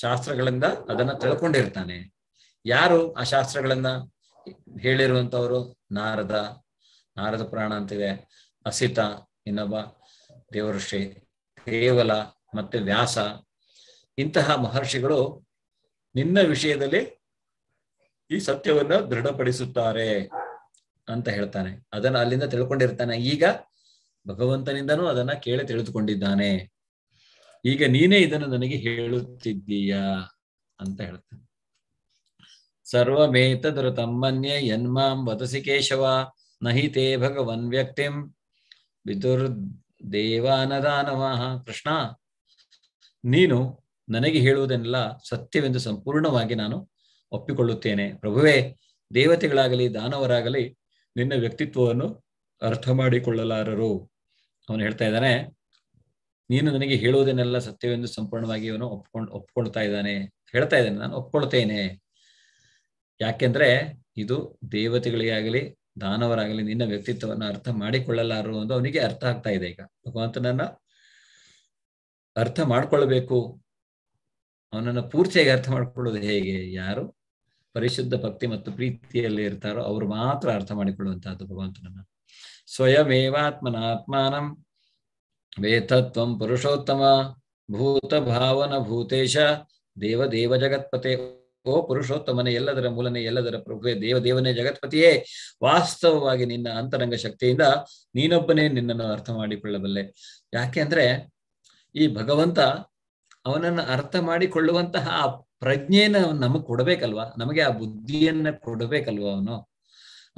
ಶಾಸ್ತ್ರಗಳಿಂದ ಅದನ್ನ ತಿಳ್ಕೊಂಡಿರ್ತಾನೆ ಯಾರು ಆ ಶಾಸ್ತ್ರಗಳನ್ನ ಹೇಳಿರುವಂತವರು ನಾರದ ನಾರದ ಪುರಾಣ ಅಂತಿದೆ ಅಸಿತ ಇನ್ನೊಬ್ಬ ದೇವಋಷಿ ಕೇವಲ ಮತ್ತೆ ವ್ಯಾಸ ಇಂತಹ ಮಹರ್ಷಿಗಳು ನಿನ್ನ ವಿಷಯದಲ್ಲಿ ಈ ಸತ್ಯವನ್ನ ದೃಢಪಡಿಸುತ್ತಾರೆ ಅಂತ ಹೇಳ್ತಾನೆ ಅದನ್ನ ಅಲ್ಲಿಂದ ತಿಳ್ಕೊಂಡಿರ್ತಾನೆ ಈಗ ಭಗವಂತನಿಂದನೂ ಅದನ್ನ ಕೇಳಿ ತಿಳಿದುಕೊಂಡಿದ್ದಾನೆ ಈಗ ನೀನೇ ಇದನ್ನು ನನಗೆ ಹೇಳುತ್ತಿದ್ದೀಯಾ ಅಂತ ಹೇಳ್ತಾನೆ ಸರ್ವಮೇತದ್ರು ತಮ್ಮನ್ಯೇ ಯನ್ಮಾಂ ವದಸಿ ಕೇಶವ ನಹಿ ತೇ ಭಗವನ್ ವ್ಯಕ್ತಿಂ ವಿದುರ್ದೇವಾನದಾನವಃ ಕೃಷ್ಣ ನೀನು ನನಗೆ ಹೇಳುವುದನ್ನೆಲ್ಲ ಸತ್ಯವೆಂದು ಸಂಪೂರ್ಣವಾಗಿ ನಾನು ಒಪ್ಪಿಕೊಳ್ಳುತ್ತೇನೆ ಪ್ರಭುವೇ ದೇವತೆಗಳಾಗಲಿ ದಾನವರಾಗಲಿ ನಿನ್ನ ವ್ಯಕ್ತಿತ್ವವನ್ನು ಅರ್ಥ ಮಾಡಿಕೊಳ್ಳಲಾರರು ಅವನು ಹೇಳ್ತಾ ಇದ್ದಾನೆ ನೀನು ನನಗೆ ಹೇಳುವುದನ್ನೆಲ್ಲ ಸತ್ಯವೆಂದು ಸಂಪೂರ್ಣವಾಗಿ ಅವನು ಒಪ್ಕೊಂಡ್ ಒಪ್ಕೊಳ್ತಾ ಇದ್ದಾನೆ ಹೇಳ್ತಾ ಇದ್ದಾನೆ ನಾನು ಒಪ್ಕೊಳ್ತೇನೆ ಯಾಕೆಂದ್ರೆ ಇದು ದೇವತೆಗಳಿಗಾಗಲಿ ದಾನವರಾಗಲಿ ನಿನ್ನ ವ್ಯಕ್ತಿತ್ವವನ್ನು ಅರ್ಥ ಮಾಡಿಕೊಳ್ಳಲಾರರು ಎಂದು ಅವನಿಗೆ ಅರ್ಥ ಆಗ್ತಾ ಇದೆ ಈಗ ಭಗವಂತನನ್ನ ಅರ್ಥ ಮಾಡ್ಕೊಳ್ಬೇಕು ಅವನನ್ನ ಪೂರ್ತಿಯಾಗಿ ಅರ್ಥ ಮಾಡ್ಕೊಳ್ಳೋದು ಹೇಗೆ ಯಾರು ಪರಿಶುದ್ಧ ಭಕ್ತಿ ಮತ್ತು ಪ್ರೀತಿಯಲ್ಲಿ ಇರ್ತಾರೋ ಅವರು ಮಾತ್ರ ಅರ್ಥ ಮಾಡಿಕೊಳ್ಳುವಂತಹದ್ದು ಭಗವಂತನನ್ನ ಸ್ವಯಮೇವಾತ್ಮನ ಆತ್ಮಾನಂ ವೇತತ್ವಂ ಪುರುಷೋತ್ತಮ ಭೂತ ಭಾವನ ಭೂತೇಶ ದೇವ ದೇವ ಜಗತ್ಪತೆ ಓ ಪುರುಷೋತ್ತಮನೇ ಎಲ್ಲದರ ಮೂಲನೆ ಎಲ್ಲದರ ಪ್ರಭು ದೇವ ದೇವನೇ ಜಗತ್ಪತಿಯೇ ವಾಸ್ತವವಾಗಿ ನಿನ್ನ ಅಂತರಂಗ ಶಕ್ತಿಯಿಂದ ನೀನೊಬ್ಬನೇ ನಿನ್ನನ್ನು ಅರ್ಥ ಮಾಡಿಕೊಳ್ಳಬಲ್ಲೆ ಯಾಕೆ ಅಂದ್ರೆ ಈ ಭಗವಂತ ಅವನನ್ನು ಅರ್ಥ ಮಾಡಿಕೊಳ್ಳುವಂತಹ ಪ್ರಜ್ಞೆಯನ್ನು ನಮಗ್ ಕೊಡಬೇಕಲ್ವಾ ನಮಗೆ ಆ ಬುದ್ಧಿಯನ್ನ ಕೊಡಬೇಕಲ್ವಾ ಅವನು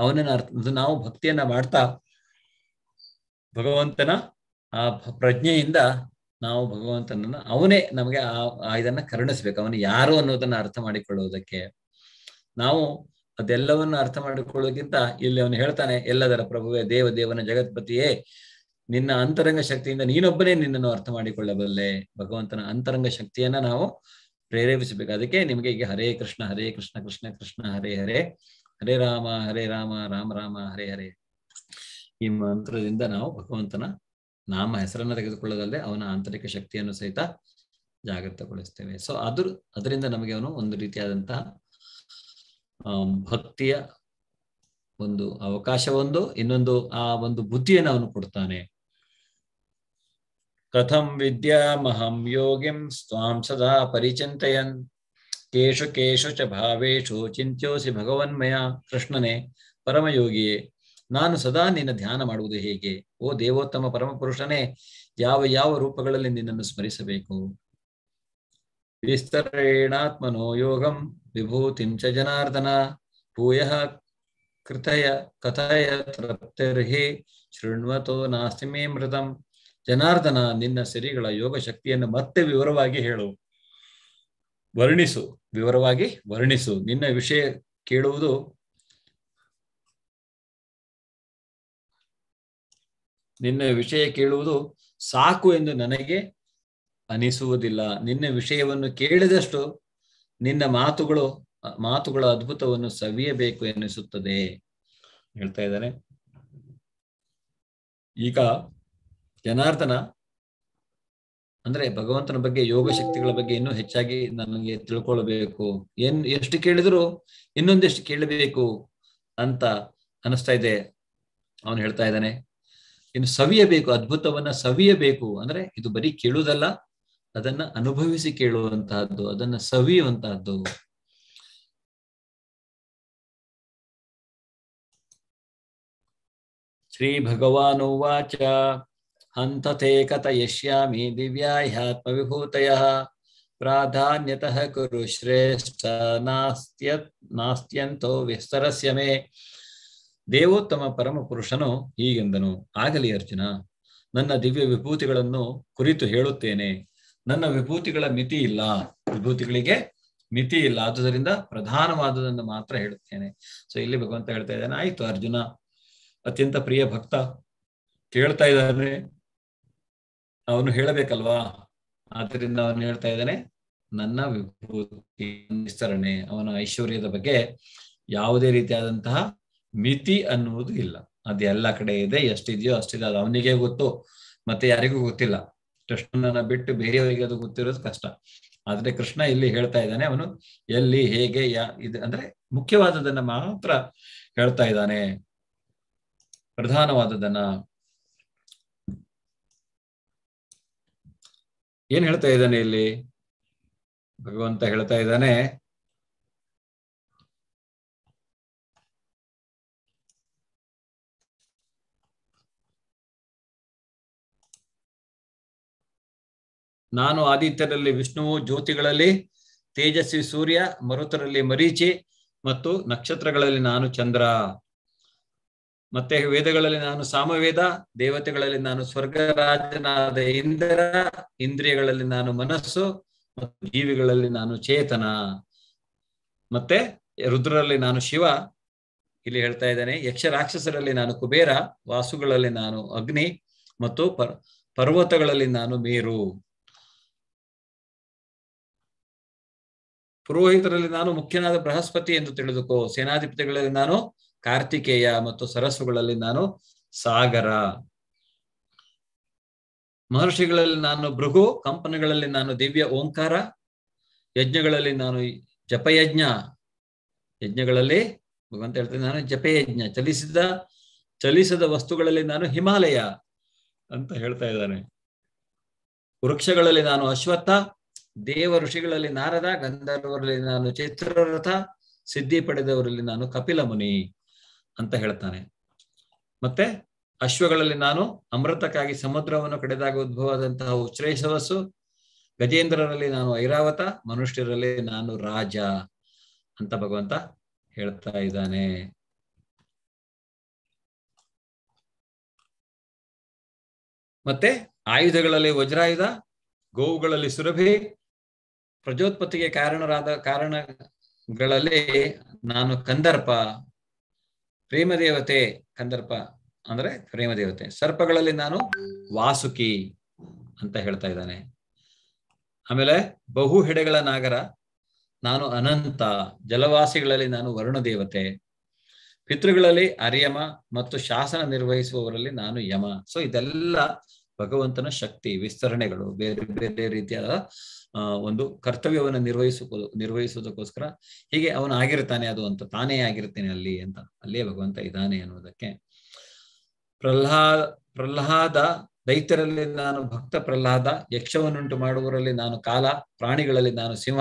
ಅವನನ್ನ ಅರ್ಥ ನಾವು ಭಕ್ತಿಯನ್ನ ಮಾಡ್ತಾ ಭಗವಂತನ ಆ ಪ್ರಜ್ಞೆಯಿಂದ ನಾವು ಭಗವಂತನನ್ನ ಅವನೇ ನಮಗೆ ಆ ಇದನ್ನ ಕರುಣಿಸ್ಬೇಕು ಅವನು ಯಾರು ಅನ್ನೋದನ್ನ ಅರ್ಥ ಮಾಡಿಕೊಳ್ಳುವುದಕ್ಕೆ ನಾವು ಅದೆಲ್ಲವನ್ನು ಅರ್ಥ ಮಾಡಿಕೊಳ್ಳೋದಕ್ಕಿಂತ ಇಲ್ಲಿ ಅವನು ಹೇಳ್ತಾನೆ ಎಲ್ಲದರ ಪ್ರಭುವೆ ದೇವ ದೇವನ ಜಗತ್ಪತಿಯೇ ನಿನ್ನ ಅಂತರಂಗ ಶಕ್ತಿಯಿಂದ ನೀನೊಬ್ಬನೇ ನಿನ್ನನ್ನು ಅರ್ಥ ಮಾಡಿಕೊಳ್ಳಬಲ್ಲೆ ಭಗವಂತನ ಅಂತರಂಗ ಶಕ್ತಿಯನ್ನ ನಾವು ಪ್ರೇರೇಪಿಸಬೇಕು ಅದಕ್ಕೆ ನಿಮಗೆ ಈಗ ಹರೇ ಕೃಷ್ಣ ಹರೇ ಕೃಷ್ಣ ಕೃಷ್ಣ ಕೃಷ್ಣ ಹರೇ ಹರೇ ಹರೇ ರಾಮ ಹರೇ ರಾಮ ರಾಮ ರಾಮ ಹರೇ ಹರೇ ಈ ಮಂತ್ರದಿಂದ ನಾವು ಭಗವಂತನ ನಾಮ ಹೆಸರನ್ನ ತೆಗೆದುಕೊಳ್ಳೋದಲ್ಲದೆ ಅವನ ಆಂತರಿಕ ಶಕ್ತಿಯನ್ನು ಸಹಿತ ಜಾಗೃತಗೊಳಿಸ್ತೇವೆ ಸೊ ಅದ್ರ ಅದರಿಂದ ನಮಗೆ ಅವನು ಒಂದು ರೀತಿಯಾದಂತಹ ಭಕ್ತಿಯ ಒಂದು ಅವಕಾಶವೊಂದು ಇನ್ನೊಂದು ಆ ಒಂದು ಬುದ್ಧಿಯನ್ನು ಅವನು ಕೊಡ್ತಾನೆ ಕಥಂ ವಿದ್ಯಾಮಹಂ ಯೋಗಿಂ ಸ್ವಾಂ ಸದಾ ಪರಿಚಿಂತಯನ್ ಕೇಶು ಕೇಶು ಚ ಭಾವೇಶು ಚಿಂತ್ಯೋಸಿ ಭಗವನ್ಮಯ ಕೃಷ್ಣನೆ ಪರಮಯೋಗಿಯೇ ನಾನು ಸದಾ ನಿನ್ನ ಧ್ಯಾನ ಮಾಡುವುದು ಹೇಗೆ ಓ ದೇವೋತ್ತಮ ಪರಮಪುರುಷನೇ ಯಾವ ಯಾವ ರೂಪಗಳಲ್ಲಿ ನಿನ್ನನ್ನು ಸ್ಮರಿಸಬೇಕು ವಿಸ್ತರೇಣಾತ್ಮನೋ ಯೋಗಂ ವಿಭೂತಿಂ ಚ ಜನಾರ್ದನ ಭೂಯ ಕೃತಯ ಕಥಯ ತೃಪ್ತಿರ್ಹಿ ಶೃಣ್ವತೋ ನಾಸ್ತಿ ಮೇ ಮೃತಂ ಜನಾರ್ದನ ನಿನ್ನ ಸಿರಿಗಳ ಯೋಗ ಶಕ್ತಿಯನ್ನು ಮತ್ತೆ ವಿವರವಾಗಿ ಹೇಳು ವರ್ಣಿಸು ವಿವರವಾಗಿ ವರ್ಣಿಸು ನಿನ್ನ ವಿಷಯ ಕೇಳುವುದು ನಿನ್ನ ವಿಷಯ ಕೇಳುವುದು ಸಾಕು ಎಂದು ನನಗೆ ಅನಿಸುವುದಿಲ್ಲ ನಿನ್ನ ವಿಷಯವನ್ನು ಕೇಳಿದಷ್ಟು ನಿನ್ನ ಮಾತುಗಳು ಮಾತುಗಳ ಅದ್ಭುತವನ್ನು ಸವಿಯಬೇಕು ಎನಿಸುತ್ತದೆ ಹೇಳ್ತಾ ಇದ್ದಾರೆ ಈಗ ಜನಾರ್ದನ ಅಂದ್ರೆ ಭಗವಂತನ ಬಗ್ಗೆ ಯೋಗ ಶಕ್ತಿಗಳ ಬಗ್ಗೆ ಇನ್ನೂ ಹೆಚ್ಚಾಗಿ ನನಗೆ ತಿಳ್ಕೊಳ್ಬೇಕು ಏನ್ ಎಷ್ಟು ಕೇಳಿದ್ರು ಇನ್ನೊಂದೆಷ್ಟು ಕೇಳಬೇಕು ಅಂತ ಅನಿಸ್ತಾ ಇದೆ ಅವನು ಹೇಳ್ತಾ ಇದ್ದಾನೆ ಇನ್ನು ಸವಿಯಬೇಕು ಅದ್ಭುತವನ್ನ ಸವಿಯಬೇಕು ಅಂದ್ರೆ ಇದು ಬರೀ ಕೇಳುವುದಲ್ಲ ಅದನ್ನ ಅನುಭವಿಸಿ ಕೇಳುವಂತಹದ್ದು ಅದನ್ನ ಸವಿಯುವಂತಹದ್ದು ಶ್ರೀ ಭಗವಾನುವಾಚ हन्तते कथयिष्यामि दिव्याह्यात्मविभूतयः ಪ್ರಾಧಾನ್ಯತಃ ಕುರು ಶ್ರೇಷ್ಠ ನಾಸ್ತ್ಯ ನಾಸ್ತ್ಯಂತೋ ವಿಸ್ತರಸ್ಯ ಮೇ ದೇವೋತ್ತಮ ಪರಮ ಪುರುಷನು ಹೀಗೆಂದನು ಆಗಲಿ ಅರ್ಜುನ ನನ್ನ ದಿವ್ಯ ವಿಭೂತಿಗಳನ್ನು ಕುರಿತು ಹೇಳುತ್ತೇನೆ ನನ್ನ ವಿಭೂತಿಗಳ ಮಿತಿ ಇಲ್ಲ ವಿಭೂತಿಗಳಿಗೆ ಮಿತಿ ಇಲ್ಲ ಆದುದರಿಂದ ಪ್ರಧಾನವಾದದನ್ನು ಮಾತ್ರ ಹೇಳುತ್ತೇನೆ ಸೊ ಇಲ್ಲಿ ಭಗವಂತ ಹೇಳ್ತಾ ಇದ್ದಾನೆ ಆಯ್ತು ಅರ್ಜುನ ಅತ್ಯಂತ ಪ್ರಿಯ ಭಕ್ತ ಕೇಳ್ತಾ ಇದ್ದಾನೆ ಅವನು ಹೇಳಬೇಕಲ್ವಾ ಆದ್ರಿಂದ ಅವನು ಹೇಳ್ತಾ ಇದ್ದಾನೆ ನನ್ನ ವಿಭೂತಿ ವಿಸ್ತರಣೆ ಅವನ ಐಶ್ವರ್ಯದ ಬಗ್ಗೆ ಯಾವುದೇ ರೀತಿಯಾದಂತಹ ಮಿತಿ ಅನ್ನುವುದು ಇಲ್ಲ ಅದು ಎಲ್ಲ ಕಡೆ ಇದೆ ಎಷ್ಟಿದೆಯೋ ಅಷ್ಟಿದೆ ಅದು ಅವನಿಗೆ ಗೊತ್ತು ಮತ್ತೆ ಯಾರಿಗೂ ಗೊತ್ತಿಲ್ಲ ಕೃಷ್ಣನನ್ನ ಬಿಟ್ಟು ಬೇರೆಯವರಿಗೆ ಅದು ಗೊತ್ತಿರೋದು ಕಷ್ಟ ಆದ್ರೆ ಕೃಷ್ಣ ಇಲ್ಲಿ ಹೇಳ್ತಾ ಇದ್ದಾನೆ ಅವನು ಎಲ್ಲಿ ಹೇಗೆ ಯಾ ಇದು ಅಂದ್ರೆ ಮುಖ್ಯವಾದದನ್ನ ಮಾತ್ರ ಹೇಳ್ತಾ ಇದ್ದಾನೆ ಪ್ರಧಾನವಾದದನ್ನ ಏನ್ ಹೇಳ್ತಾ ಇದ್ದಾನೆ ಇಲ್ಲಿ ಭಗವಂತ ಹೇಳ್ತಾ ಇದ್ದಾನೆ ನಾನು ಆದಿತ್ಯರಲ್ಲಿ ವಿಷ್ಣುವು ಜ್ಯೋತಿಗಳಲ್ಲಿ ತೇಜಸ್ವಿ ಸೂರ್ಯ ಮರುತರಲ್ಲಿ ಮರೀಚಿ ಮತ್ತು ನಕ್ಷತ್ರಗಳಲ್ಲಿ ನಾನು ಚಂದ್ರ ಮತ್ತೆ ವೇದಗಳಲ್ಲಿ ನಾನು ಸಾಮವೇದ ದೇವತೆಗಳಲ್ಲಿ ನಾನು ಸ್ವರ್ಗರಾಜನಾದ ಇಂದ್ರ ಇಂದ್ರಿಯಗಳಲ್ಲಿ ನಾನು ಮನಸ್ಸು ಮತ್ತು ಜೀವಿಗಳಲ್ಲಿ ನಾನು ಚೇತನ ಮತ್ತೆ ರುದ್ರರಲ್ಲಿ ನಾನು ಶಿವ ಇಲ್ಲಿ ಹೇಳ್ತಾ ಇದ್ದೇನೆ ಯಕ್ಷ ರಾಕ್ಷಸರಲ್ಲಿ ನಾನು ಕುಬೇರ ವಾಸುಗಳಲ್ಲಿ ನಾನು ಅಗ್ನಿ ಮತ್ತು ಪರ್ ಪರ್ವತಗಳಲ್ಲಿ ನಾನು ಮೇರು ಪುರೋಹಿತರಲ್ಲಿ ನಾನು ಮುಖ್ಯನಾದ ಬೃಹಸ್ಪತಿ ಎಂದು ತಿಳಿದುಕೋ ಸೇನಾಧಿಪತಿಗಳಲ್ಲಿ ನಾನು ಕಾರ್ತಿಕೇಯ ಮತ್ತು ಸರಸ್ಸುಗಳಲ್ಲಿ ನಾನು ಸಾಗರ ಮಹರ್ಷಿಗಳಲ್ಲಿ ನಾನು ಭೃಗು ಕಂಪನಗಳಲ್ಲಿ ನಾನು ದಿವ್ಯ ಓಂಕಾರ ಯಜ್ಞಗಳಲ್ಲಿ ನಾನು ಜಪಯಜ್ಞ ಯಜ್ಞಗಳಲ್ಲಿ ಭಗವಂತ ಹೇಳ್ತೇನೆ ನಾನು ಜಪಯಜ್ಞ ಚಲಿಸಿದ ಚಲಿಸದ ವಸ್ತುಗಳಲ್ಲಿ ನಾನು ಹಿಮಾಲಯ ಅಂತ ಹೇಳ್ತಾ ಇದ್ದಾನೆ ವೃಕ್ಷಗಳಲ್ಲಿ ನಾನು ಅಶ್ವತ್ಥ ದೇವ ಋಷಿಗಳಲ್ಲಿ ನಾರದ ಗಂಧರ್ವರಲ್ಲಿ ನಾನು ಚಿತ್ರರಥ ಸಿದ್ಧಿ ಪಡೆದವರಲ್ಲಿ ನಾನು ಕಪಿಲ ಮುನಿ ಅಂತ ಹೇಳ್ತಾನೆ ಮತ್ತೆ ಅಶ್ವಗಳಲ್ಲಿ ನಾನು ಅಮೃತಕ್ಕಾಗಿ ಸಮುದ್ರವನ್ನು ಕಡೆದಾಗ ಉದ್ಭವದಂತಹ ಉಚ್ಛ್ರೇಷವಸ್ಸು ಗಜೇಂದ್ರರಲ್ಲಿ ನಾನು ಐರಾವತ ಮನುಷ್ಯರಲ್ಲಿ ನಾನು ರಾಜ ಅಂತ ಭಗವಂತ ಹೇಳ್ತಾ ಇದ್ದಾನೆ ಮತ್ತೆ ಆಯುಧಗಳಲ್ಲಿ ವಜ್ರಾಯುಧ ಗೋವುಗಳಲ್ಲಿ ಸುರಭಿ ಪ್ರಜೋತ್ಪತ್ತಿಗೆ ಕಾರಣರಾದ ಕಾರಣಗಳಲ್ಲಿ ನಾನು ಕಂದರ್ಪ ಪ್ರೇಮದೇವತೆ ಕಂದರ್ಪ ಅಂದ್ರೆ ಪ್ರೇಮದೇವತೆ ಸರ್ಪಗಳಲ್ಲಿ ನಾನು ವಾಸುಕಿ ಅಂತ ಹೇಳ್ತಾ ಇದ್ದಾನೆ ಆಮೇಲೆ ಬಹು ಹೆಡೆಗಳ ನಾಗರ ನಾನು ಅನಂತ ಜಲವಾಸಿಗಳಲ್ಲಿ ನಾನು ವರುಣ ದೇವತೆ ಪಿತೃಗಳಲ್ಲಿ ಅರಿಯಮ ಮತ್ತು ಶಾಸನ ನಿರ್ವಹಿಸುವವರಲ್ಲಿ ನಾನು ಯಮ ಸೊ ಇದೆಲ್ಲ ಭಗವಂತನ ಶಕ್ತಿ ವಿಸ್ತರಣೆಗಳು ಬೇರೆ ಬೇರೆ ರೀತಿಯಾದ ಒಂದು ಕರ್ತವ್ಯವನ್ನು ನಿರ್ವಹಿಸೋ ನಿರ್ವಹಿಸುವುದಕ್ಕೋಸ್ಕರ ಹೀಗೆ ಅವನು ಆಗಿರ್ತಾನೆ ಅದು ಅಂತ ತಾನೇ ಆಗಿರ್ತೇನೆ ಅಲ್ಲಿ ಅಂತ ಅಲ್ಲೇ ಭಗವಂತ ಇದ್ದಾನೆ ಅನ್ನೋದಕ್ಕೆ ಪ್ರಹ್ಲಾದ ಪ್ರಹ್ಲಾದ ದೈತ್ಯರಲ್ಲಿ ನಾನು ಭಕ್ತ ಪ್ರಹ್ಲಾದ ಯಕ್ಷವನ್ನುಂಟು ಮಾಡುವವರಲ್ಲಿ ನಾನು ಕಾಲ ಪ್ರಾಣಿಗಳಲ್ಲಿ ನಾನು ಸಿಂಹ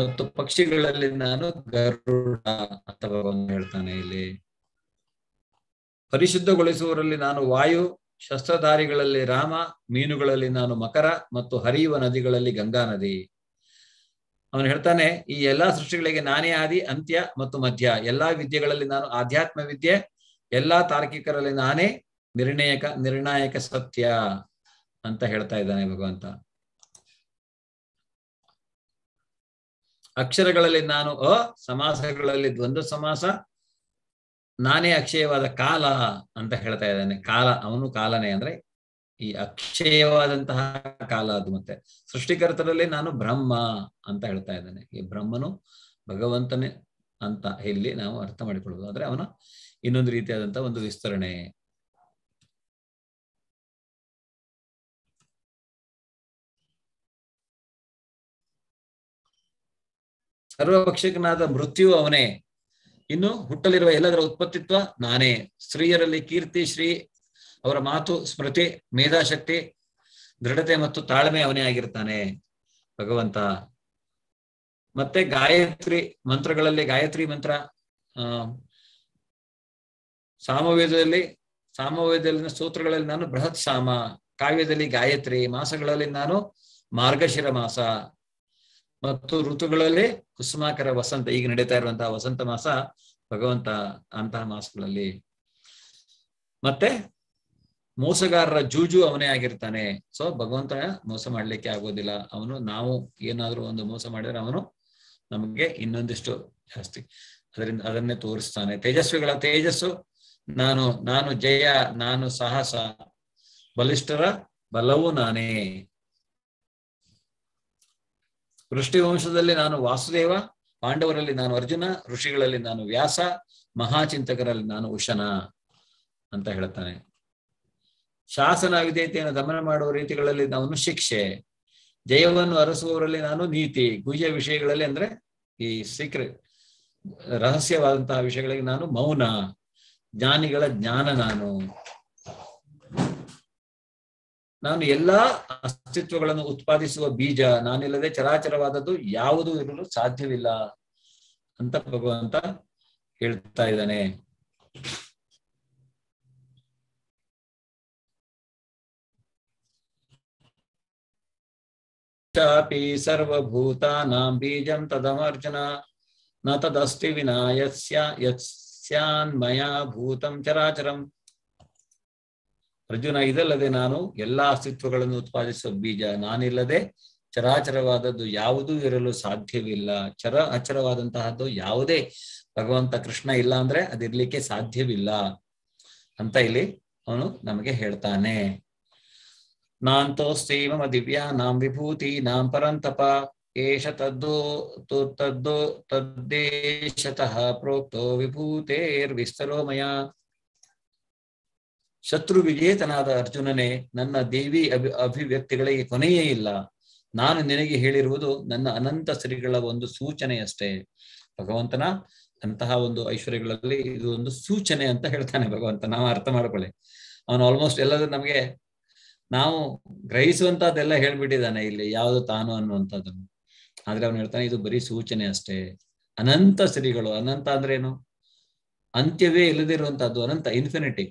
ಮತ್ತು ಪಕ್ಷಿಗಳಲ್ಲಿ ನಾನು ಗರುಡ ಅಂತ ಭಗವಂತ ಹೇಳ್ತಾನೆ ಇಲ್ಲಿ ಪರಿಶುದ್ಧಗೊಳಿಸುವವರಲ್ಲಿ ನಾನು ವಾಯು ಶಸ್ತ್ರಧಾರಿಗಳಲ್ಲಿ ರಾಮ ಮೀನುಗಳಲ್ಲಿ ನಾನು ಮಕರ ಮತ್ತು ಹರಿಯುವ ನದಿಗಳಲ್ಲಿ ಗಂಗಾ ನದಿ ಅವನು ಹೇಳ್ತಾನೆ ಈ ಎಲ್ಲಾ ಸೃಷ್ಟಿಗಳಿಗೆ ನಾನೇ ಆದಿ ಅಂತ್ಯ ಮತ್ತು ಮಧ್ಯ ಎಲ್ಲಾ ವಿದ್ಯೆಗಳಲ್ಲಿ ನಾನು ಆಧ್ಯಾತ್ಮ ವಿದ್ಯೆ ಎಲ್ಲಾ ತಾರ್ಕಿಕರಲ್ಲಿ ನಾನೇ ನಿರ್ಣಾಯಕ ನಿರ್ಣಾಯಕ ಸತ್ಯ ಅಂತ ಹೇಳ್ತಾ ಇದ್ದಾನೆ ಭಗವಂತ ಅಕ್ಷರಗಳಲ್ಲಿ ನಾನು ಅ ಸಮಾಸಗಳಲ್ಲಿ ದ್ವಂದ್ವ ಸಮಾಸ ನಾನೇ ಅಕ್ಷಯವಾದ ಕಾಲ ಅಂತ ಹೇಳ್ತಾ ಇದ್ದಾನೆ ಕಾಲ ಅವನು ಕಾಲನೇ ಅಂದ್ರೆ ಈ ಅಕ್ಷಯವಾದಂತಹ ಕಾಲ ಅದು ಮತ್ತೆ ಸೃಷ್ಟಿಕರ್ತರಲ್ಲಿ ನಾನು ಬ್ರಹ್ಮ ಅಂತ ಹೇಳ್ತಾ ಇದ್ದಾನೆ ಈ ಬ್ರಹ್ಮನು ಭಗವಂತನೇ ಅಂತ ಇಲ್ಲಿ ನಾವು ಅರ್ಥ ಮಾಡಿಕೊಳ್ಳಬಹುದು ಆದ್ರೆ ಅವನ ಇನ್ನೊಂದು ರೀತಿಯಾದಂತಹ ಒಂದು ವಿಸ್ತರಣೆ ಸರ್ವಪಕ್ಷಕನಾದ ಮೃತ್ಯು ಅವನೇ ಇನ್ನು ಹುಟ್ಟಲಿರುವ ಎಲ್ಲದರ ಉತ್ಪತ್ತಿತ್ವ ನಾನೇ ಸ್ತ್ರೀಯರಲ್ಲಿ ಕೀರ್ತಿ ಶ್ರೀ ಅವರ ಮಾತು ಸ್ಮೃತಿ ಮೇಧಾಶಕ್ತಿ ದೃಢತೆ ಮತ್ತು ತಾಳ್ಮೆ ಅವನೇ ಆಗಿರ್ತಾನೆ ಭಗವಂತ ಮತ್ತೆ ಗಾಯತ್ರಿ ಮಂತ್ರಗಳಲ್ಲಿ ಗಾಯತ್ರಿ ಮಂತ್ರ ಆ ಸಾಮವೇದದಲ್ಲಿ ಸಾಮವೇದಲ್ಲಿನ ಸೂತ್ರಗಳಲ್ಲಿ ನಾನು ಬೃಹತ್ ಸಾಮ ಕಾವ್ಯದಲ್ಲಿ ಗಾಯತ್ರಿ ಮಾಸಗಳಲ್ಲಿ ನಾನು ಮಾರ್ಗಶಿರ ಮಾಸ ಮತ್ತು ಋತುಗಳಲ್ಲಿ ಕುಸುಮಾಕರ ವಸಂತ ಈಗ ನಡೀತಾ ಇರುವಂತಹ ವಸಂತ ಮಾಸ ಭಗವಂತ ಅಂತಹ ಮಾಸಗಳಲ್ಲಿ ಮತ್ತೆ ಮೋಸಗಾರರ ಜೂಜು ಅವನೇ ಆಗಿರ್ತಾನೆ ಸೊ ಭಗವಂತ ಮೋಸ ಮಾಡ್ಲಿಕ್ಕೆ ಆಗೋದಿಲ್ಲ ಅವನು ನಾವು ಏನಾದ್ರೂ ಒಂದು ಮೋಸ ಮಾಡಿದ್ರೆ ಅವನು ನಮಗೆ ಇನ್ನೊಂದಿಷ್ಟು ಜಾಸ್ತಿ ಅದರಿಂದ ಅದನ್ನೇ ತೋರಿಸ್ತಾನೆ ತೇಜಸ್ವಿಗಳ ತೇಜಸ್ಸು ನಾನು ನಾನು ಜಯ ನಾನು ಸಾಹಸ ಬಲಿಷ್ಠರ ಬಲವು ನಾನೇ ವೃಷ್ಟಿವಂಶದಲ್ಲಿ ನಾನು ವಾಸುದೇವ ಪಾಂಡವರಲ್ಲಿ ನಾನು ಅರ್ಜುನ ಋಷಿಗಳಲ್ಲಿ ನಾನು ವ್ಯಾಸ ಮಹಾಚಿಂತಕರಲ್ಲಿ ನಾನು ಉಶನ ಅಂತ ಹೇಳ್ತಾನೆ ಶಾಸನ ವಿಧೇಯತೆಯನ್ನು ದಮನ ಮಾಡುವ ರೀತಿಗಳಲ್ಲಿ ನಾನು ಶಿಕ್ಷೆ ಜಯವನ್ನು ಅರಸುವವರಲ್ಲಿ ನಾನು ನೀತಿ ಗುಹ್ಯ ವಿಷಯಗಳಲ್ಲಿ ಅಂದ್ರೆ ಈ ಸೀಕ್ರೆಟ್ ರಹಸ್ಯವಾದಂತಹ ವಿಷಯಗಳಿಗೆ ನಾನು ಮೌನ ಜ್ಞಾನಿಗಳ ಜ್ಞಾನ ನಾನು ನಾನು ಎಲ್ಲಾ ಅಸ್ತಿತ್ವಗಳನ್ನು ಉತ್ಪಾದಿಸುವ ಬೀಜ ನಾನಿಲ್ಲದೆ ಚರಾಚರವಾದದ್ದು ಯಾವುದು ಇರಲು ಸಾಧ್ಯವಿಲ್ಲ ಅಂತ ಭಗವಂತ ಹೇಳ್ತಾ ಇದ್ದಾನೆ ಚಾಪಿ ಸರ್ವಭೂತಾನಾಂ ಬೀಜಂ ತದಮರ್ಜುನ ನ ತದಸ್ತಿ ವಿನಾ ಯಸ್ಯ ಯಸ್ಯಾನ್ಮಯ ಭೂತಂ ಚರಾಚರಂ ಅರ್ಜುನ ಇದಲ್ಲದೆ ನಾನು ಎಲ್ಲಾ ಅಸ್ತಿತ್ವಗಳನ್ನು ಉತ್ಪಾದಿಸುವ ಬೀಜ ನಾನಿಲ್ಲದೆ ಚರಾಚರವಾದದ್ದು ಯಾವುದೂ ಇರಲು ಸಾಧ್ಯವಿಲ್ಲ ಚರ ಅಚರವಾದಂತಹದ್ದು ಯಾವುದೇ ಭಗವಂತ ಕೃಷ್ಣ ಇಲ್ಲ ಅಂದ್ರೆ ಅದಿರ್ಲಿಕ್ಕೆ ಸಾಧ್ಯವಿಲ್ಲ ಅಂತ ಇಲ್ಲಿ ಅವನು ನಮಗೆ ಹೇಳ್ತಾನೆ ನಾಂತೋಸ್ತಿ ಮಮ ದಿವ್ಯಾ ನಾಂ ವಿಭೂತಿ ನಾಂ ಪರಂತಪ ಏಷ ತದ್ದೋ ತದ್ದು ತದ್ದೇಶತಃ ಪ್ರೋಕ್ತೋ ವಿಭೂತೇರ್ವಿಸ್ತರೋಮಯ ವಿಸ್ತರೋಮಯ ಶತ್ರು ವಿಜೇತನಾದ ಅರ್ಜುನನೇ ನನ್ನ ದೇವಿ ಅಭಿ ಅಭಿವ್ಯಕ್ತಿಗಳಿಗೆ ಕೊನೆಯೇ ಇಲ್ಲ ನಾನು ನಿನಗೆ ಹೇಳಿರುವುದು ನನ್ನ ಅನಂತ ಶ್ರೀಗಳ ಒಂದು ಸೂಚನೆಯಷ್ಟೇ ಭಗವಂತನ ಅಂತಹ ಒಂದು ಐಶ್ವರ್ಯಗಳಲ್ಲಿ ಇದು ಒಂದು ಸೂಚನೆ ಅಂತ ಹೇಳ್ತಾನೆ ಭಗವಂತ ನಾವು ಅರ್ಥ ಮಾಡ್ಕೊಳ್ಳಿ ಅವನು ಆಲ್ಮೋಸ್ಟ್ ಎಲ್ಲದೂ ನಮಗೆ ನಾವು ಗ್ರಹಿಸುವಂತಹದ್ದೆಲ್ಲ ಹೇಳ್ಬಿಟ್ಟಿದ್ದಾನೆ ಇಲ್ಲಿ ಯಾವುದು ತಾನು ಅನ್ನುವಂಥದ್ದನ್ನು ಆದ್ರೆ ಅವನು ಹೇಳ್ತಾನೆ ಇದು ಬರೀ ಸೂಚನೆ ಅಷ್ಟೇ ಅನಂತ ಶ್ರೀಗಳು ಅನಂತ ಅಂದ್ರೇನು ಅಂತ್ಯವೇ ಇಲ್ಲದಿರುವಂತಹದ್ದು ಅನಂತ ಇನ್ಫಿನಿಟಿ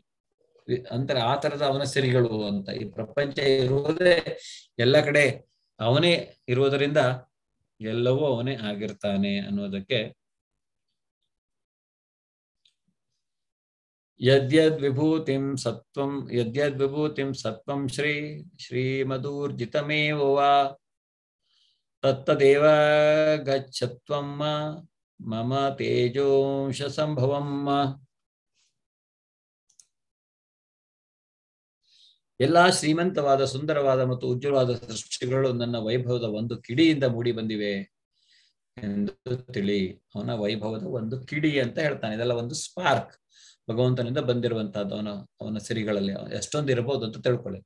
ಅಂದ್ರೆ ಆ ತರದ ಅವನ ಸಿರಿಗಳು ಅಂತ ಈ ಪ್ರಪಂಚ ಇರುವುದೇ ಎಲ್ಲ ಕಡೆ ಅವನೇ ಇರುವುದರಿಂದ ಎಲ್ಲವೂ ಅವನೇ ಆಗಿರ್ತಾನೆ ಅನ್ನೋದಕ್ಕೆ ಯದ್ಯದ್ ವಿಭೂತಿಂ ಸತ್ವಂ ಯದ್ಯದ್ ವಿಭೂತಿಂ ಸತ್ವಂ ಶ್ರೀ ಶ್ರೀಮಧೂರ್ಜಿತಮೇವ ತತ್ತದೇವ ಗಚ್ಚತ್ವಮ್ಮ ಮಮ ತೇಜೋಂಶ ಸಂಭವಮ್ಮ ಎಲ್ಲಾ ಶ್ರೀಮಂತವಾದ ಸುಂದರವಾದ ಮತ್ತು ಉಜ್ವಲವಾದ ಸೃಷ್ಟಿಗಳು ನನ್ನ ವೈಭವದ ಒಂದು ಕಿಡಿಯಿಂದ ಮೂಡಿ ಬಂದಿವೆ ಎಂದು ತಿಳಿ ಅವನ ವೈಭವದ ಒಂದು ಕಿಡಿ ಅಂತ ಹೇಳ್ತಾನೆ ಇದೆಲ್ಲ ಒಂದು ಸ್ಪಾರ್ಕ್ ಭಗವಂತನಿಂದ ಬಂದಿರುವಂತಹದ್ದು ಅವನ ಅವನ ಸಿರಿಗಳಲ್ಲಿ ಎಷ್ಟೊಂದು ಇರಬಹುದು ಅಂತ ತಿಳ್ಕೊಳ್ಳಿ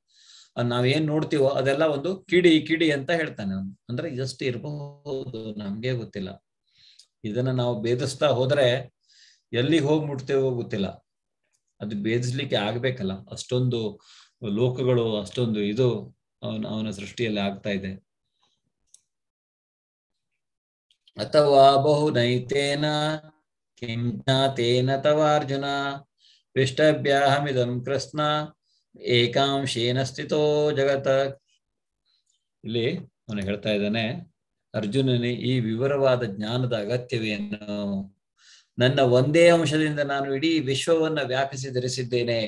ನಾವೇನ್ ನೋಡ್ತೀವೋ ಅದೆಲ್ಲ ಒಂದು ಕಿಡಿ ಕಿಡಿ ಅಂತ ಹೇಳ್ತಾನೆ ಅವನು ಅಂದ್ರೆ ಇದಷ್ಟು ಇರಬಹುದು ನಮ್ಗೆ ಗೊತ್ತಿಲ್ಲ ಇದನ್ನ ನಾವು ಭೇದಿಸ್ತಾ ಹೋದ್ರೆ ಎಲ್ಲಿ ಹೋಗಿ ಮುಟ್ತೇವೋ ಗೊತ್ತಿಲ್ಲ ಅದು ಭೇದಿಸ್ಲಿಕ್ಕೆ ಆಗ್ಬೇಕಲ್ಲ ಅಷ್ಟೊಂದು ಲೋಕಗಳು ಅಷ್ಟೊಂದು ಇದು ಅವನ ಅವನ ಸೃಷ್ಟಿಯಲ್ಲಿ ಆಗ್ತಾ ಇದೆ ಅಥವಾ ಬಹು ನೈತೇನ ಕಿಂಜ್ಞಾತೇನ ಅರ್ಜುನ ವಿಷ್ಟಭ್ಯಾಹಮಿದಂ ಕೃಷ್ಣ ಏಕಾಂಶೇನ ಸ್ಥಿತೋ ಜಗತ ಇಲ್ಲಿ ಅವನು ಹೇಳ್ತಾ ಇದ್ದಾನೆ ಅರ್ಜುನನೇ ಈ ವಿವರವಾದ ಜ್ಞಾನದ ಅಗತ್ಯವೇನು ನನ್ನ ಒಂದೇ ಅಂಶದಿಂದ ನಾನು ಇಡೀ ವಿಶ್ವವನ್ನ ವ್ಯಾಪಿಸಿ ಧರಿಸಿದ್ದೇನೆ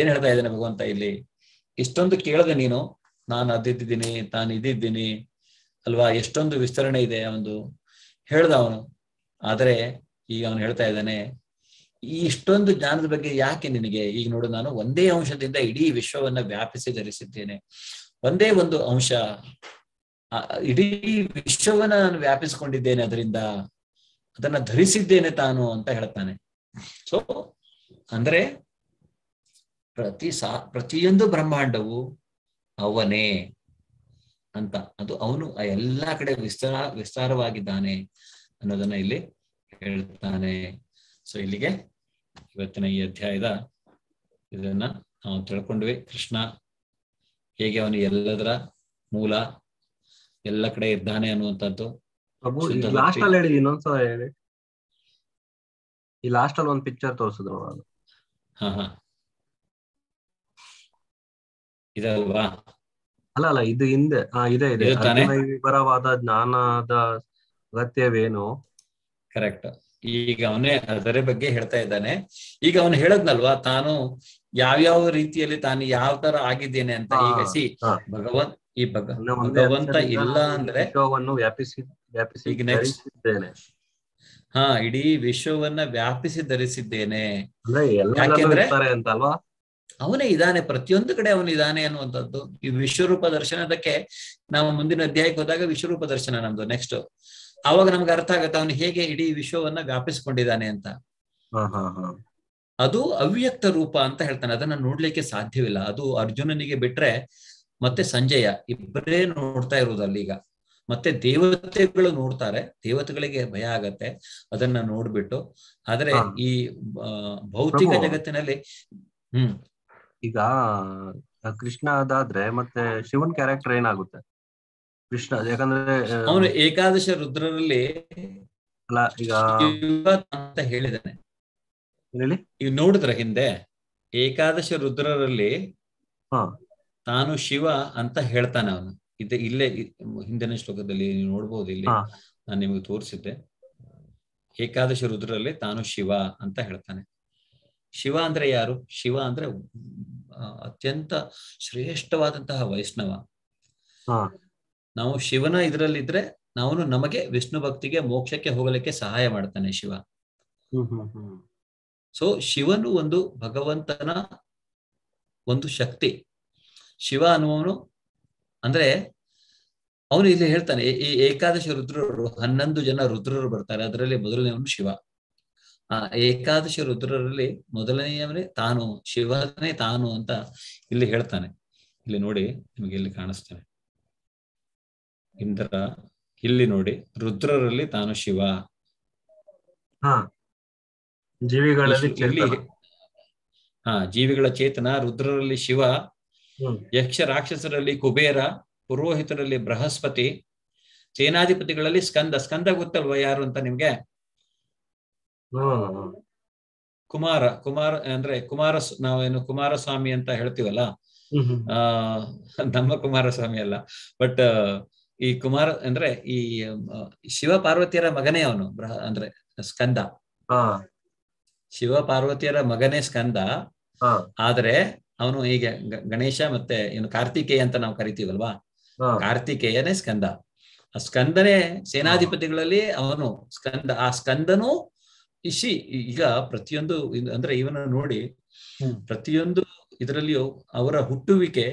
ಏನ್ ಹೇಳ್ತಾ ಇದ್ದಾನೆ ಭಗವಂತ ಇಲ್ಲಿ ಇಷ್ಟೊಂದು ಕೇಳದೆ ನೀನು ನಾನು ಅದಿದ್ದೀನಿ ತಾನು ಇದಿದ್ದೀನಿ ಅಲ್ವಾ ಎಷ್ಟೊಂದು ವಿಸ್ತರಣೆ ಇದೆ ಒಂದು ಹೇಳ್ದ ಅವನು ಆದರೆ ಈಗ ಅವನು ಹೇಳ್ತಾ ಇದ್ದಾನೆ ಈ ಇಷ್ಟೊಂದು ಜ್ಞಾನದ ಬಗ್ಗೆ ಯಾಕೆ ನಿನಗೆ ಈಗ ನೋಡು ನಾನು ಒಂದೇ ಅಂಶದಿಂದ ಇಡೀ ವಿಶ್ವವನ್ನ ವ್ಯಾಪಿಸಿ ಧರಿಸಿದ್ದೇನೆ ಒಂದೇ ಒಂದು ಅಂಶ ಇಡೀ ವಿಶ್ವವನ್ನ ನಾನು ವ್ಯಾಪಿಸ್ಕೊಂಡಿದ್ದೇನೆ ಅದರಿಂದ ಅದನ್ನ ಧರಿಸಿದ್ದೇನೆ ತಾನು ಅಂತ ಹೇಳ್ತಾನೆ ಸೊ ಅಂದ್ರೆ ಪ್ರತಿ ಸಾ ಪ್ರತಿಯೊಂದು ಬ್ರಹ್ಮಾಂಡವು ಅವನೇ ಅಂತ ಅದು ಅವನು ಎಲ್ಲಾ ಕಡೆ ವಿಸ್ತಾರ ವಿಸ್ತಾರವಾಗಿದ್ದಾನೆ ಅನ್ನೋದನ್ನ ಇಲ್ಲಿ ಹೇಳ್ತಾನೆ ಸೊ ಇಲ್ಲಿಗೆ ಇವತ್ತಿನ ಈ ಅಧ್ಯಾಯದ ಇದನ್ನ ನಾವು ತಿಳ್ಕೊಂಡ್ವಿ ಕೃಷ್ಣ ಹೇಗೆ ಅವನು ಎಲ್ಲದರ ಮೂಲ ಎಲ್ಲ ಕಡೆ ಇದ್ದಾನೆ ಅನ್ನುವಂಥದ್ದು ಇನ್ನೊಂದ್ಸಲ ಹೇಳಿ ಈ ಲಾಸ್ಟ್ ಅಲ್ಲಿ ಒಂದು ಪಿಕ್ಚರ್ ತೋರಿಸಿದ್ರು ಹ ಹ ಇದಲ್ವಾ ಅಲ್ಲ ಅಲ್ಲ ಇದು ಹಿಂದೆ ಇದೆ ಇದೆ ವಿವರವಾದ ಜ್ಞಾನದ ಅಗತ್ಯವೇನು ಕರೆಕ್ಟ್ ಈಗ ಅವನೇ ಅದರ ಬಗ್ಗೆ ಹೇಳ್ತಾ ಇದ್ದಾನೆ ಈಗ ಅವನು ಹೇಳದ್ನಲ್ವಾ ತಾನು ಯಾವ್ಯಾವ ರೀತಿಯಲ್ಲಿ ತಾನು ಯಾವ ತರ ಆಗಿದ್ದೇನೆ ಅಂತ ಈಗ ಸಿ ಭಗವಂತ ಈ ಭಗವಂತ ಇಲ್ಲ ಅಂದ್ರೆ ವ್ಯಾಪಿಸಿ ವ್ಯಾಪಿಸಿ ಈಗ ಹಾ ಇಡೀ ವಿಶ್ವವನ್ನ ವ್ಯಾಪಿಸಿ ಧರಿಸಿದ್ದೇನೆ ಯಾಕೆಂದ್ರೆ ಅವನೇ ಇದಾನೆ ಪ್ರತಿಯೊಂದು ಕಡೆ ಇದಾನೆ ಅನ್ನುವಂಥದ್ದು ಈ ವಿಶ್ವರೂಪ ದರ್ಶನದಕ್ಕೆ ನಾವು ಮುಂದಿನ ಅಧ್ಯಾಯಕ್ಕೆ ಹೋದಾಗ ವಿಶ್ವರೂಪ ದರ್ಶನ ನಮ್ದು ನೆಕ್ಸ್ಟ್ ಅವಾಗ ನಮ್ಗೆ ಅರ್ಥ ಆಗುತ್ತೆ ಅವನು ಹೇಗೆ ಇಡೀ ವಿಶ್ವವನ್ನ ವ್ಯಾಪಿಸ್ಕೊಂಡಿದ್ದಾನೆ ಅಂತ ಅದು ಅವ್ಯಕ್ತ ರೂಪ ಅಂತ ಹೇಳ್ತಾನೆ ಅದನ್ನ ನೋಡ್ಲಿಕ್ಕೆ ಸಾಧ್ಯವಿಲ್ಲ ಅದು ಅರ್ಜುನನಿಗೆ ಬಿಟ್ರೆ ಮತ್ತೆ ಸಂಜಯ ಇಬ್ಬರೇ ನೋಡ್ತಾ ಅಲ್ಲಿ ಈಗ ಮತ್ತೆ ದೇವತೆಗಳು ನೋಡ್ತಾರೆ ದೇವತೆಗಳಿಗೆ ಭಯ ಆಗತ್ತೆ ಅದನ್ನ ನೋಡ್ಬಿಟ್ಟು ಆದ್ರೆ ಈ ಭೌತಿಕ ಜಗತ್ತಿನಲ್ಲಿ ಹ್ಮ್ ಈಗ ಕೃಷ್ಣ ಅದಾದ್ರೆ ಮತ್ತೆ ಶಿವನ್ ಕ್ಯಾರೆಕ್ಟರ್ ಏನಾಗುತ್ತೆ ಕೃಷ್ಣ ಯಾಕಂದ್ರೆ ಅವನು ಏಕಾದಶ ರುದ್ರರಲ್ಲಿ ಅಲ್ಲ ಈಗ ಅಂತ ಹೇಳಿದಾನೆ ಹೇಳಿ ಈಗ ನೋಡಿದ್ರ ಹಿಂದೆ ಏಕಾದಶ ರುದ್ರರಲ್ಲಿ ತಾನು ಶಿವ ಅಂತ ಹೇಳ್ತಾನೆ ಅವನು ಇದು ಇಲ್ಲೇ ಹಿಂದಿನ ಶ್ಲೋಕದಲ್ಲಿ ನೋಡ್ಬೋದು ಇಲ್ಲಿ ನಾನು ನಿಮಗೆ ತೋರಿಸಿದ್ದೆ ಏಕಾದಶ ರುದ್ರರಲ್ಲಿ ತಾನು ಶಿವ ಅಂತ ಹೇಳ್ತಾನೆ ಶಿವ ಅಂದ್ರೆ ಯಾರು ಶಿವ ಅಂದ್ರೆ ಅತ್ಯಂತ ಶ್ರೇಷ್ಠವಾದಂತಹ ವೈಷ್ಣವ ನಾವು ಶಿವನ ಇದರಲ್ಲಿದ್ರೆ ನಾವು ನಮಗೆ ವಿಷ್ಣು ಭಕ್ತಿಗೆ ಮೋಕ್ಷಕ್ಕೆ ಹೋಗಲಿಕ್ಕೆ ಸಹಾಯ ಮಾಡ್ತಾನೆ ಶಿವ ಸೊ ಶಿವನು ಒಂದು ಭಗವಂತನ ಒಂದು ಶಕ್ತಿ ಶಿವ ಅನ್ನುವನು ಅಂದ್ರೆ ಅವನು ಇಲ್ಲಿ ಹೇಳ್ತಾನೆ ಈ ಏಕಾದಶಿ ರುದ್ರರು ಹನ್ನೊಂದು ಜನ ರುದ್ರರು ಬರ್ತಾರೆ ಅದರಲ್ಲಿ ಮೊದಲನೇವನು ಶಿವ ಆ ಏಕಾದಶಿ ರುದ್ರರಲ್ಲಿ ಮೊದಲನೆಯವರೇ ತಾನು ಶಿವನೇ ತಾನು ಅಂತ ಇಲ್ಲಿ ಹೇಳ್ತಾನೆ ಇಲ್ಲಿ ನೋಡಿ ನಿಮಗೆ ಇಲ್ಲಿ ಕಾಣಿಸ್ತಾನೆ ಇಂದ್ರ ಇಲ್ಲಿ ನೋಡಿ ರುದ್ರರಲ್ಲಿ ತಾನು ಶಿವ ಜೀವಿಗಳಲ್ಲಿ ಹಾ ಜೀವಿಗಳ ಚೇತನ ರುದ್ರರಲ್ಲಿ ಶಿವ ಯಕ್ಷ ರಾಕ್ಷಸರಲ್ಲಿ ಕುಬೇರ ಪುರೋಹಿತರಲ್ಲಿ ಬೃಹಸ್ಪತಿ ಸೇನಾಧಿಪತಿಗಳಲ್ಲಿ ಸ್ಕಂದ ಸ್ಕಂದ ಗೊತ್ತಲ್ವ ಯಾರು ಅಂತ ನಿಮ್ಗೆ ಕುಮಾರ ಕುಮಾರ ಅಂದ್ರೆ ಕುಮಾರ ನಾವೇನು ಕುಮಾರಸ್ವಾಮಿ ಅಂತ ಹೇಳ್ತೀವಲ್ಲ ಆ ನಮ್ಮ ಕುಮಾರಸ್ವಾಮಿ ಅಲ್ಲ ಬಟ್ ಈ ಕುಮಾರ ಅಂದ್ರೆ ಈ ಶಿವ ಪಾರ್ವತಿಯರ ಮಗನೇ ಅವನು ಅಂದ್ರೆ ಸ್ಕಂದ ಶಿವ ಪಾರ್ವತಿಯರ ಮಗನೇ ಸ್ಕಂದ ಆದ್ರೆ ಅವನು ಈಗ ಗಣೇಶ ಮತ್ತೆ ಏನು ಕಾರ್ತಿಕೇಯ ಅಂತ ನಾವು ಕರಿತೀವಲ್ವಾ ಕಾರ್ತಿಕೇಯನೇ ಸ್ಕಂದ ಆ ಸ್ಕಂದನೇ ಸೇನಾಧಿಪತಿಗಳಲ್ಲಿ ಅವನು ಸ್ಕಂದ ಆ ಸ್ಕಂದನು ಇಶಿ ಈಗ ಪ್ರತಿಯೊಂದು ಅಂದ್ರೆ ಇವನ್ನ ನೋಡಿ ಪ್ರತಿಯೊಂದು ಇದರಲ್ಲಿಯೂ ಅವರ ಹುಟ್ಟುವಿಕೆ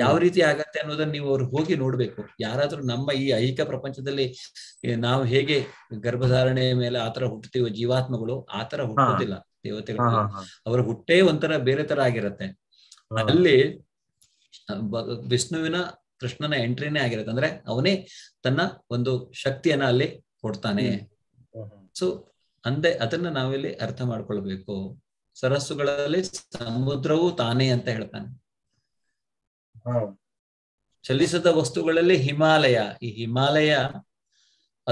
ಯಾವ ರೀತಿ ಆಗತ್ತೆ ಅನ್ನೋದನ್ನ ನೀವು ಅವ್ರು ಹೋಗಿ ನೋಡ್ಬೇಕು ಯಾರಾದ್ರೂ ನಮ್ಮ ಈ ಐಹಿಕ ಪ್ರಪಂಚದಲ್ಲಿ ನಾವು ಹೇಗೆ ಗರ್ಭಧಾರಣೆ ಮೇಲೆ ಆತರ ಹುಟ್ಟುತ್ತೀವೋ ಜೀವಾತ್ಮಗಳು ಆತರ ಹುಟ್ಟುದಿಲ್ಲ ದೇವತೆಗಳು ಅವರ ಹುಟ್ಟೇ ಒಂಥರ ಬೇರೆ ತರ ಆಗಿರತ್ತೆ ಅಲ್ಲಿ ವಿಷ್ಣುವಿನ ಕೃಷ್ಣನ ಎಂಟ್ರಿನೇ ಆಗಿರತ್ತೆ ಅಂದ್ರೆ ಅವನೇ ತನ್ನ ಒಂದು ಶಕ್ತಿಯನ್ನ ಅಲ್ಲಿ ಕೊಡ್ತಾನೆ ಸೊ ಅಂದೆ ಅದನ್ನ ನಾವಿಲ್ಲಿ ಅರ್ಥ ಮಾಡ್ಕೊಳ್ಬೇಕು ಸರಸ್ಸುಗಳಲ್ಲಿ ಸಮುದ್ರವು ತಾನೇ ಅಂತ ಹೇಳ್ತಾನೆ ಚಲಿಸದ ವಸ್ತುಗಳಲ್ಲಿ ಹಿಮಾಲಯ ಈ ಹಿಮಾಲಯ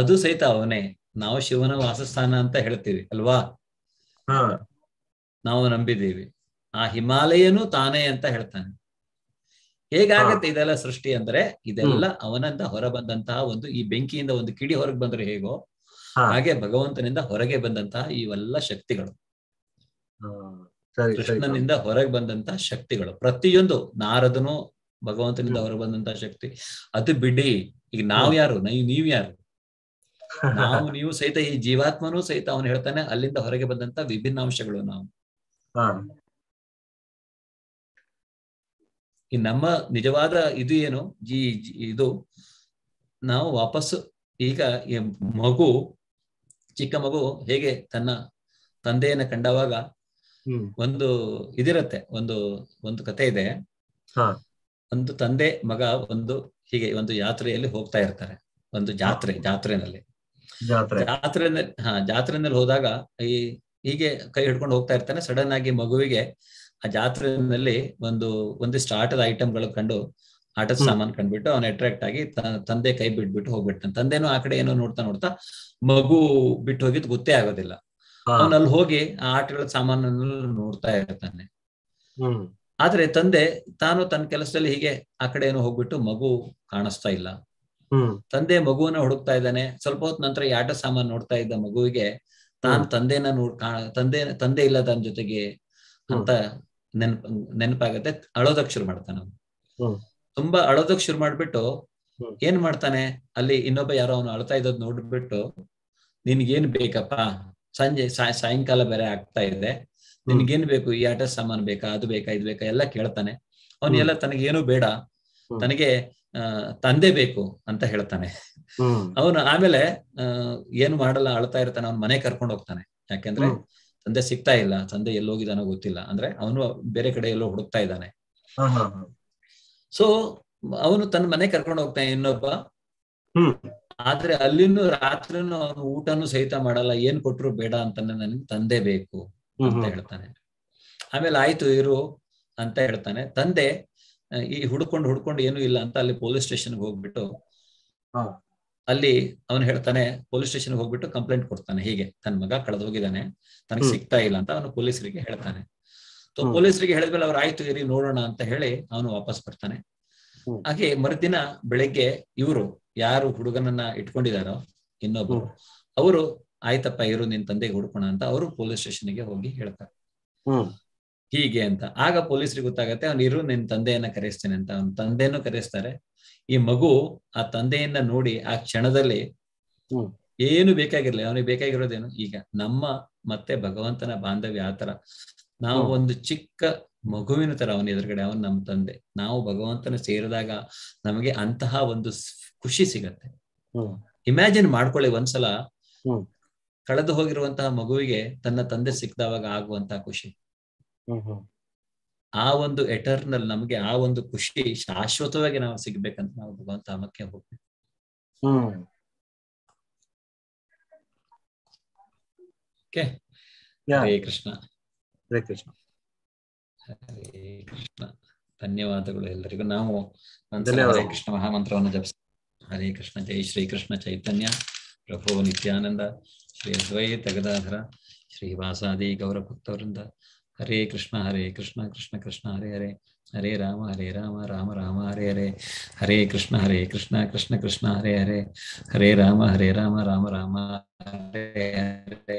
ಅದು ಸಹಿತ ಅವನೇ ನಾವು ಶಿವನ ವಾಸಸ್ಥಾನ ಅಂತ ಹೇಳ್ತೀವಿ ಅಲ್ವಾ ನಾವು ನಂಬಿದ್ದೀವಿ ಆ ಹಿಮಾಲಯನು ತಾನೇ ಅಂತ ಹೇಳ್ತಾನೆ ಹೇಗಾಗತ್ತೆ ಇದೆಲ್ಲ ಸೃಷ್ಟಿ ಅಂದ್ರೆ ಇದೆಲ್ಲ ಅವನಂತ ಹೊರ ಬಂದಂತಹ ಒಂದು ಈ ಬೆಂಕಿಯಿಂದ ಒಂದು ಕಿಡಿ ಹೊರಗೆ ಬಂದ್ರೆ ಹೇಗೋ ಹಾಗೆ ಭಗವಂತನಿಂದ ಹೊರಗೆ ಬಂದಂತಹ ಇವೆಲ್ಲ ಶಕ್ತಿಗಳು ಕೃಷ್ಣನಿಂದ ಹೊರಗೆ ಬಂದಂತಹ ಶಕ್ತಿಗಳು ಪ್ರತಿಯೊಂದು ನಾರದನು ಭಗವಂತನಿಂದ ಹೊರಗೆ ಬಂದಂತಹ ಶಕ್ತಿ ಅದು ಬಿಡಿ ಈಗ ನಾವ್ ಯಾರು ನೀವ್ ಯಾರು [laughs] ನಾವು ನೀವು ಸಹಿತ ಈ ಜೀವಾತ್ಮನೂ ಸಹಿತ ಅವನು ಹೇಳ್ತಾನೆ ಅಲ್ಲಿಂದ ಹೊರಗೆ ಬಂದಂತ ವಿಭಿನ್ನ ಅಂಶಗಳು ನಾವು ಈ ನಮ್ಮ ನಿಜವಾದ ಇದು ಏನು ಈ ಇದು ನಾವು ವಾಪಸ್ ಈಗ ಮಗು ಚಿಕ್ಕ ಮಗು ಹೇಗೆ ತನ್ನ ತಂದೆಯನ್ನ ಕಂಡವಾಗ ಒಂದು ಇದಿರತ್ತೆ ಒಂದು ಒಂದು ಕತೆ ಇದೆ ಒಂದು ತಂದೆ ಮಗ ಒಂದು ಹೀಗೆ ಒಂದು ಯಾತ್ರೆಯಲ್ಲಿ ಹೋಗ್ತಾ ಇರ್ತಾರೆ ಒಂದು ಜಾತ್ರೆ ಜಾತ್ರೆನಲ್ಲಿ ಜಾತ್ರೆನಲ್ಲಿ ಹಾ ಜಾತ್ರೆನಲ್ಲಿ ಹೋದಾಗ ಈ ಹೀಗೆ ಕೈ ಹಿಡ್ಕೊಂಡು ಹೋಗ್ತಾ ಇರ್ತಾನೆ ಸಡನ್ ಆಗಿ ಮಗುವಿಗೆ ಆ ಜಾತ್ರೆನಲ್ಲಿ ಒಂದು ಒಂದಿಷ್ಟು ಆಟದ ಐಟಮ್ಗಳು ಕಂಡು ಆಟದ ಸಾಮಾನು ಕಂಡ್ಬಿಟ್ಟು ಅವ್ನ ಅಟ್ರಾಕ್ಟ್ ಆಗಿ ತಂದೆ ಕೈ ಬಿಟ್ಬಿಟ್ಟು ಹೋಗ್ಬಿಡ್ತಾನೆ ತಂದೆನೂ ಆ ಕಡೆ ಏನೋ ನೋಡ್ತಾ ನೋಡ್ತಾ ಮಗು ಬಿಟ್ಟು ಹೋಗಿದ್ ಗೊತ್ತೇ ಆಗೋದಿಲ್ಲ ಅವನಲ್ಲಿ ಅಲ್ಲಿ ಹೋಗಿ ಆ ಆಟಗಳ ಸಾಮಾನನ್ನ ನೋಡ್ತಾ ಇರ್ತಾನೆ ಆದ್ರೆ ತಂದೆ ತಾನು ತನ್ನ ಕೆಲಸದಲ್ಲಿ ಹೀಗೆ ಆ ಕಡೆ ಏನೋ ಹೋಗ್ಬಿಟ್ಟು ಮಗು ಕಾಣಿಸ್ತಾ ಇಲ್ಲ ತಂದೆ ಮಗುವನ್ನ ಹುಡುಕ್ತಾ ಇದ್ದಾನೆ ಸ್ವಲ್ಪ ಹೊತ್ತು ನಂತರ ಈ ಆಟ ಸಾಮಾನು ನೋಡ್ತಾ ಇದ್ದ ಮಗುವಿಗೆ ತಾನು ತಂದೆನ ನೋಡ್ ತಂದೆ ತಂದೆ ಇಲ್ಲ ತನ್ನ ಜೊತೆಗೆ ಅಂತ ನೆನಪ ನೆನಪಾಗತ್ತೆ ಅಳೋದಕ್ ಶುರು ಮಾಡ್ತಾನ ತುಂಬಾ ಅಳೋದಕ್ ಶುರು ಮಾಡ್ಬಿಟ್ಟು ಏನ್ ಮಾಡ್ತಾನೆ ಅಲ್ಲಿ ಇನ್ನೊಬ್ಬ ಯಾರೋ ಅವನು ಅಳ್ತಾ ಇದ್ದದ್ ನೋಡ್ಬಿಟ್ಟು ನಿನ್ಗೇನ್ ಬೇಕಪ್ಪ ಸಂಜೆ ಸಾಯಂಕಾಲ ಬೇರೆ ಆಗ್ತಾ ಇದೆ ನಿನ್ಗೇನ್ ಬೇಕು ಈ ಆಟ ಸಾಮಾನು ಬೇಕಾ ಅದು ಬೇಕಾ ಇದು ಬೇಕಾ ಎಲ್ಲ ಕೇಳ್ತಾನೆ ಅವನೆಲ್ಲ ತನಗೇನು ಬೇಡ ತನಗೆ ತಂದೆ ಬೇಕು ಅಂತ ಹೇಳ್ತಾನೆ ಅವನು ಆಮೇಲೆ ಏನು ಮಾಡಲ್ಲ ಅಳ್ತಾ ಇರ್ತಾನೆ ಅವ್ನ ಮನೆ ಕರ್ಕೊಂಡು ಹೋಗ್ತಾನೆ ಯಾಕೆಂದ್ರೆ ತಂದೆ ಸಿಗ್ತಾ ಇಲ್ಲ ತಂದೆ ಎಲ್ಲೋಗಿದಾನೋ ಗೊತ್ತಿಲ್ಲ ಅಂದ್ರೆ ಅವನು ಬೇರೆ ಕಡೆ ಎಲ್ಲೋ ಹುಡುಕ್ತಾ ಇದ್ದಾನೆ ಸೊ ಅವನು ತನ್ನ ಮನೆ ಕರ್ಕೊಂಡು ಹೋಗ್ತಾನೆ ಇನ್ನೊಬ್ಬ ಆದ್ರೆ ಅಲ್ಲಿನೂ ರಾತ್ರಿನೂ ಅವನು ಊಟನು ಸಹಿತ ಮಾಡಲ್ಲ ಏನ್ ಕೊಟ್ರು ಬೇಡ ಅಂತಾನೆ ನನಗೆ ತಂದೆ ಬೇಕು ಅಂತ ಹೇಳ್ತಾನೆ ಆಮೇಲೆ ಆಯ್ತು ಇರು ಅಂತ ಹೇಳ್ತಾನೆ ತಂದೆ ಈ ಹುಡ್ಕೊಂಡು ಹುಡ್ಕೊಂಡು ಏನು ಇಲ್ಲ ಅಂತ ಅಲ್ಲಿ ಪೊಲೀಸ್ ಸ್ಟೇಷನ್ಗೆ ಹೋಗ್ಬಿಟ್ಟು ಅಲ್ಲಿ ಅವನು ಹೇಳ್ತಾನೆ ಪೊಲೀಸ್ ಸ್ಟೇಷನ್ಗೆ ಹೋಗ್ಬಿಟ್ಟು ಕಂಪ್ಲೇಂಟ್ ಕೊಡ್ತಾನೆ ಹೀಗೆ ತನ್ನ ಮಗ ಕಳೆದೋಗಿದ್ದಾನೆ ತನಗೆ ಸಿಗ್ತಾ ಇಲ್ಲ ಅಂತ ಅವನು ಪೊಲೀಸರಿಗೆ ಹೇಳ್ತಾನೆ ಪೊಲೀಸರಿಗೆ ಹೇಳಿದ್ಮೇಲೆ ಅವ್ರು ಆಯ್ತು ಇರಿ ನೋಡೋಣ ಅಂತ ಹೇಳಿ ಅವನು ವಾಪಸ್ ಬರ್ತಾನೆ ಹಾಗೆ ಮರುದಿನ ಬೆಳಿಗ್ಗೆ ಇವರು ಯಾರು ಹುಡುಗನನ್ನ ಇಟ್ಕೊಂಡಿದಾರೋ ಇನ್ನೊಬ್ರು ಅವರು ಆಯ್ತಪ್ಪ ಇರು ನಿನ್ ತಂದೆಗೆ ಹುಡುಕೋಣ ಅಂತ ಅವರು ಪೊಲೀಸ್ ಸ್ಟೇಷನ್ಗೆ ಹೋಗಿ ಹೇಳ್ತಾರೆ ಹೀಗೆ ಅಂತ ಆಗ ಪೊಲೀಸರಿಗೆ ಗೊತ್ತಾಗತ್ತೆ ಅವ್ನು ಇರು ನಿನ್ ತಂದೆಯನ್ನ ಕರೆಸ್ತೇನೆ ಅಂತ ಅವ್ನ ತಂದೆಯನ್ನು ಕರೆಸ್ತಾರೆ ಈ ಮಗು ಆ ತಂದೆಯನ್ನ ನೋಡಿ ಆ ಕ್ಷಣದಲ್ಲಿ ಏನು ಬೇಕಾಗಿರ್ಲಿ ಅವನಿಗೆ ಬೇಕಾಗಿರೋದೇನು ಈಗ ನಮ್ಮ ಮತ್ತೆ ಭಗವಂತನ ಬಾಂಧವ್ಯ ಆತರ ನಾವು ಒಂದು ಚಿಕ್ಕ ಮಗುವಿನ ತರ ಅವನ ಎದುರುಗಡೆ ಅವನು ನಮ್ಮ ತಂದೆ ನಾವು ಭಗವಂತನ ಸೇರಿದಾಗ ನಮಗೆ ಅಂತಹ ಒಂದು ಖುಷಿ ಸಿಗತ್ತೆ ಇಮ್ಯಾಜಿನ್ ಮಾಡ್ಕೊಳ್ಳಿ ಒಂದ್ಸಲ ಕಳೆದು ಹೋಗಿರುವಂತಹ ಮಗುವಿಗೆ ತನ್ನ ತಂದೆ ಸಿಕ್ಕದವಾಗ ಆಗುವಂತಹ ಖುಷಿ ಆ ಒಂದು ಎಟರ್ನಲ್ ನಮ್ಗೆ ಆ ಒಂದು ಖುಷಿ ಶಾಶ್ವತವಾಗಿ ನಾವು ಸಿಗ್ಬೇಕಂತ ನಾವು ಭಗವಂತ ಹಮಕ್ಕೆ ಹೋಗ್ಬೇಕು ಕೃಷ್ಣ हरे कृष्णा हरे कृष्णा धन्यवाद গুলো ಎಲ್ಲರಿಗೂ ನಾವು นะ ಶ್ರೀ ಕೃಷ್ಣ ಮಹಾಮಂತ್ರವನ್ನು ಜಪಿಸುತ್ತೇವೆ ಹರಿ ಕೃಷ್ಣ ಜೈ ಶ್ರೀ ಕೃಷ್ಣ ಚೈತನ್ಯ ಪ್ರಭೋ ನಿತ್ಯಾನಂದ ಶ್ರೀ ಸ್ವಯ ತಗದಾಹರ ಶ್ರೀ ವಾಸಾದೀ ಗೌರ ಭಕ್ತ ವೃಂದ ಹರೇ ಕೃಷ್ಣ ಹರೇ ಕೃಷ್ಣ ಕೃಷ್ಣ ಕೃಷ್ಣ ಹರೇ ಹರೇ ಹರೇ ರಾಮ ಹರೇ ರಾಮ ರಾಮ ರಾಮ ಹರೇ ಹರೇ ಹರೇ ಕೃಷ್ಣ ಹರೇ ಕೃಷ್ಣ ಕೃಷ್ಣ ಕೃಷ್ಣ ಹರೇ ಹರೇ ಹರೇ ರಾಮ ಹರೇ ರಾಮ ರಾಮ ರಾಮ ಹರೇ ಹರೇ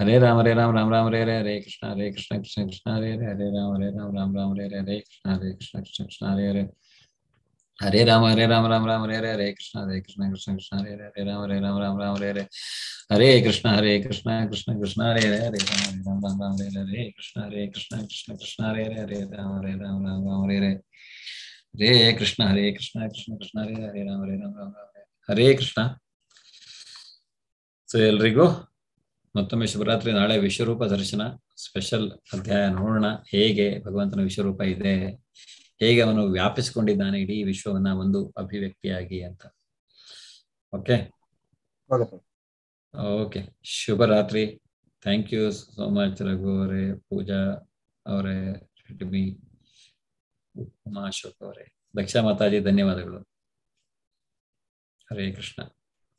हरे राम हरे राम राम राम हरे हरे हरे कृष्ण हरे कृष्ण कृष्ण कृष्ण हरे हरे हरे राम हरे राम राम राम हरे हरे हरे कृष्ण हरे कृष्ण कृष्ण कृष्ण हरे हरे हरे राम हरे राम राम राम हरे हरे हरे कृष्ण हरे कृष्ण कृष्ण कृष्ण हरे हरे हरे राम हरे राम राम राम हरे हरे हरे कृष्ण हरे कृष्ण कृष्ण कृष्ण हरे हरे हरे राम हरे राम राम राम हरे हरे कृष्ण हरे कृष्ण कृष्ण कृष्ण हरे हरे हरे राम हरे राम राम राम हरे हरे हरे कृष्ण हरे कृष्ण कृष्ण कृष्ण हरे हरे राम हरे राम राम राम हरे कृष्ण सो ಎಲ್ರಿಗೂ ಮತ್ತೊಮ್ಮೆ ಶಿವರಾತ್ರಿ ನಾಳೆ ವಿಶ್ವರೂಪ ದರ್ಶನ ಸ್ಪೆಷಲ್ ಅಧ್ಯಾಯ ನೋಡೋಣ ಹೇಗೆ ಭಗವಂತನ ವಿಶ್ವರೂಪ ಇದೆ ಹೇಗೆ ಅವನು ವ್ಯಾಪಿಸಿಕೊಂಡಿದ್ದಾನೆ ಇಡೀ ವಿಶ್ವವನ್ನ ಒಂದು ಅಭಿವ್ಯಕ್ತಿಯಾಗಿ ಅಂತ ಓಕೆ ಓಕೆ ಶುಭರಾತ್ರಿ thank you so much Raghu ಅವರೇ ಪೂಜಾ ಅವರೇ ರೆಡ್ಮಿ ಉಮಾ ಅಶೋಕ್ ಅವರೇ ದಕ್ಷ ಮಾತಾಜಿ ಧನ್ಯವಾದಗಳು ಹರೇ ಕೃಷ್ಣ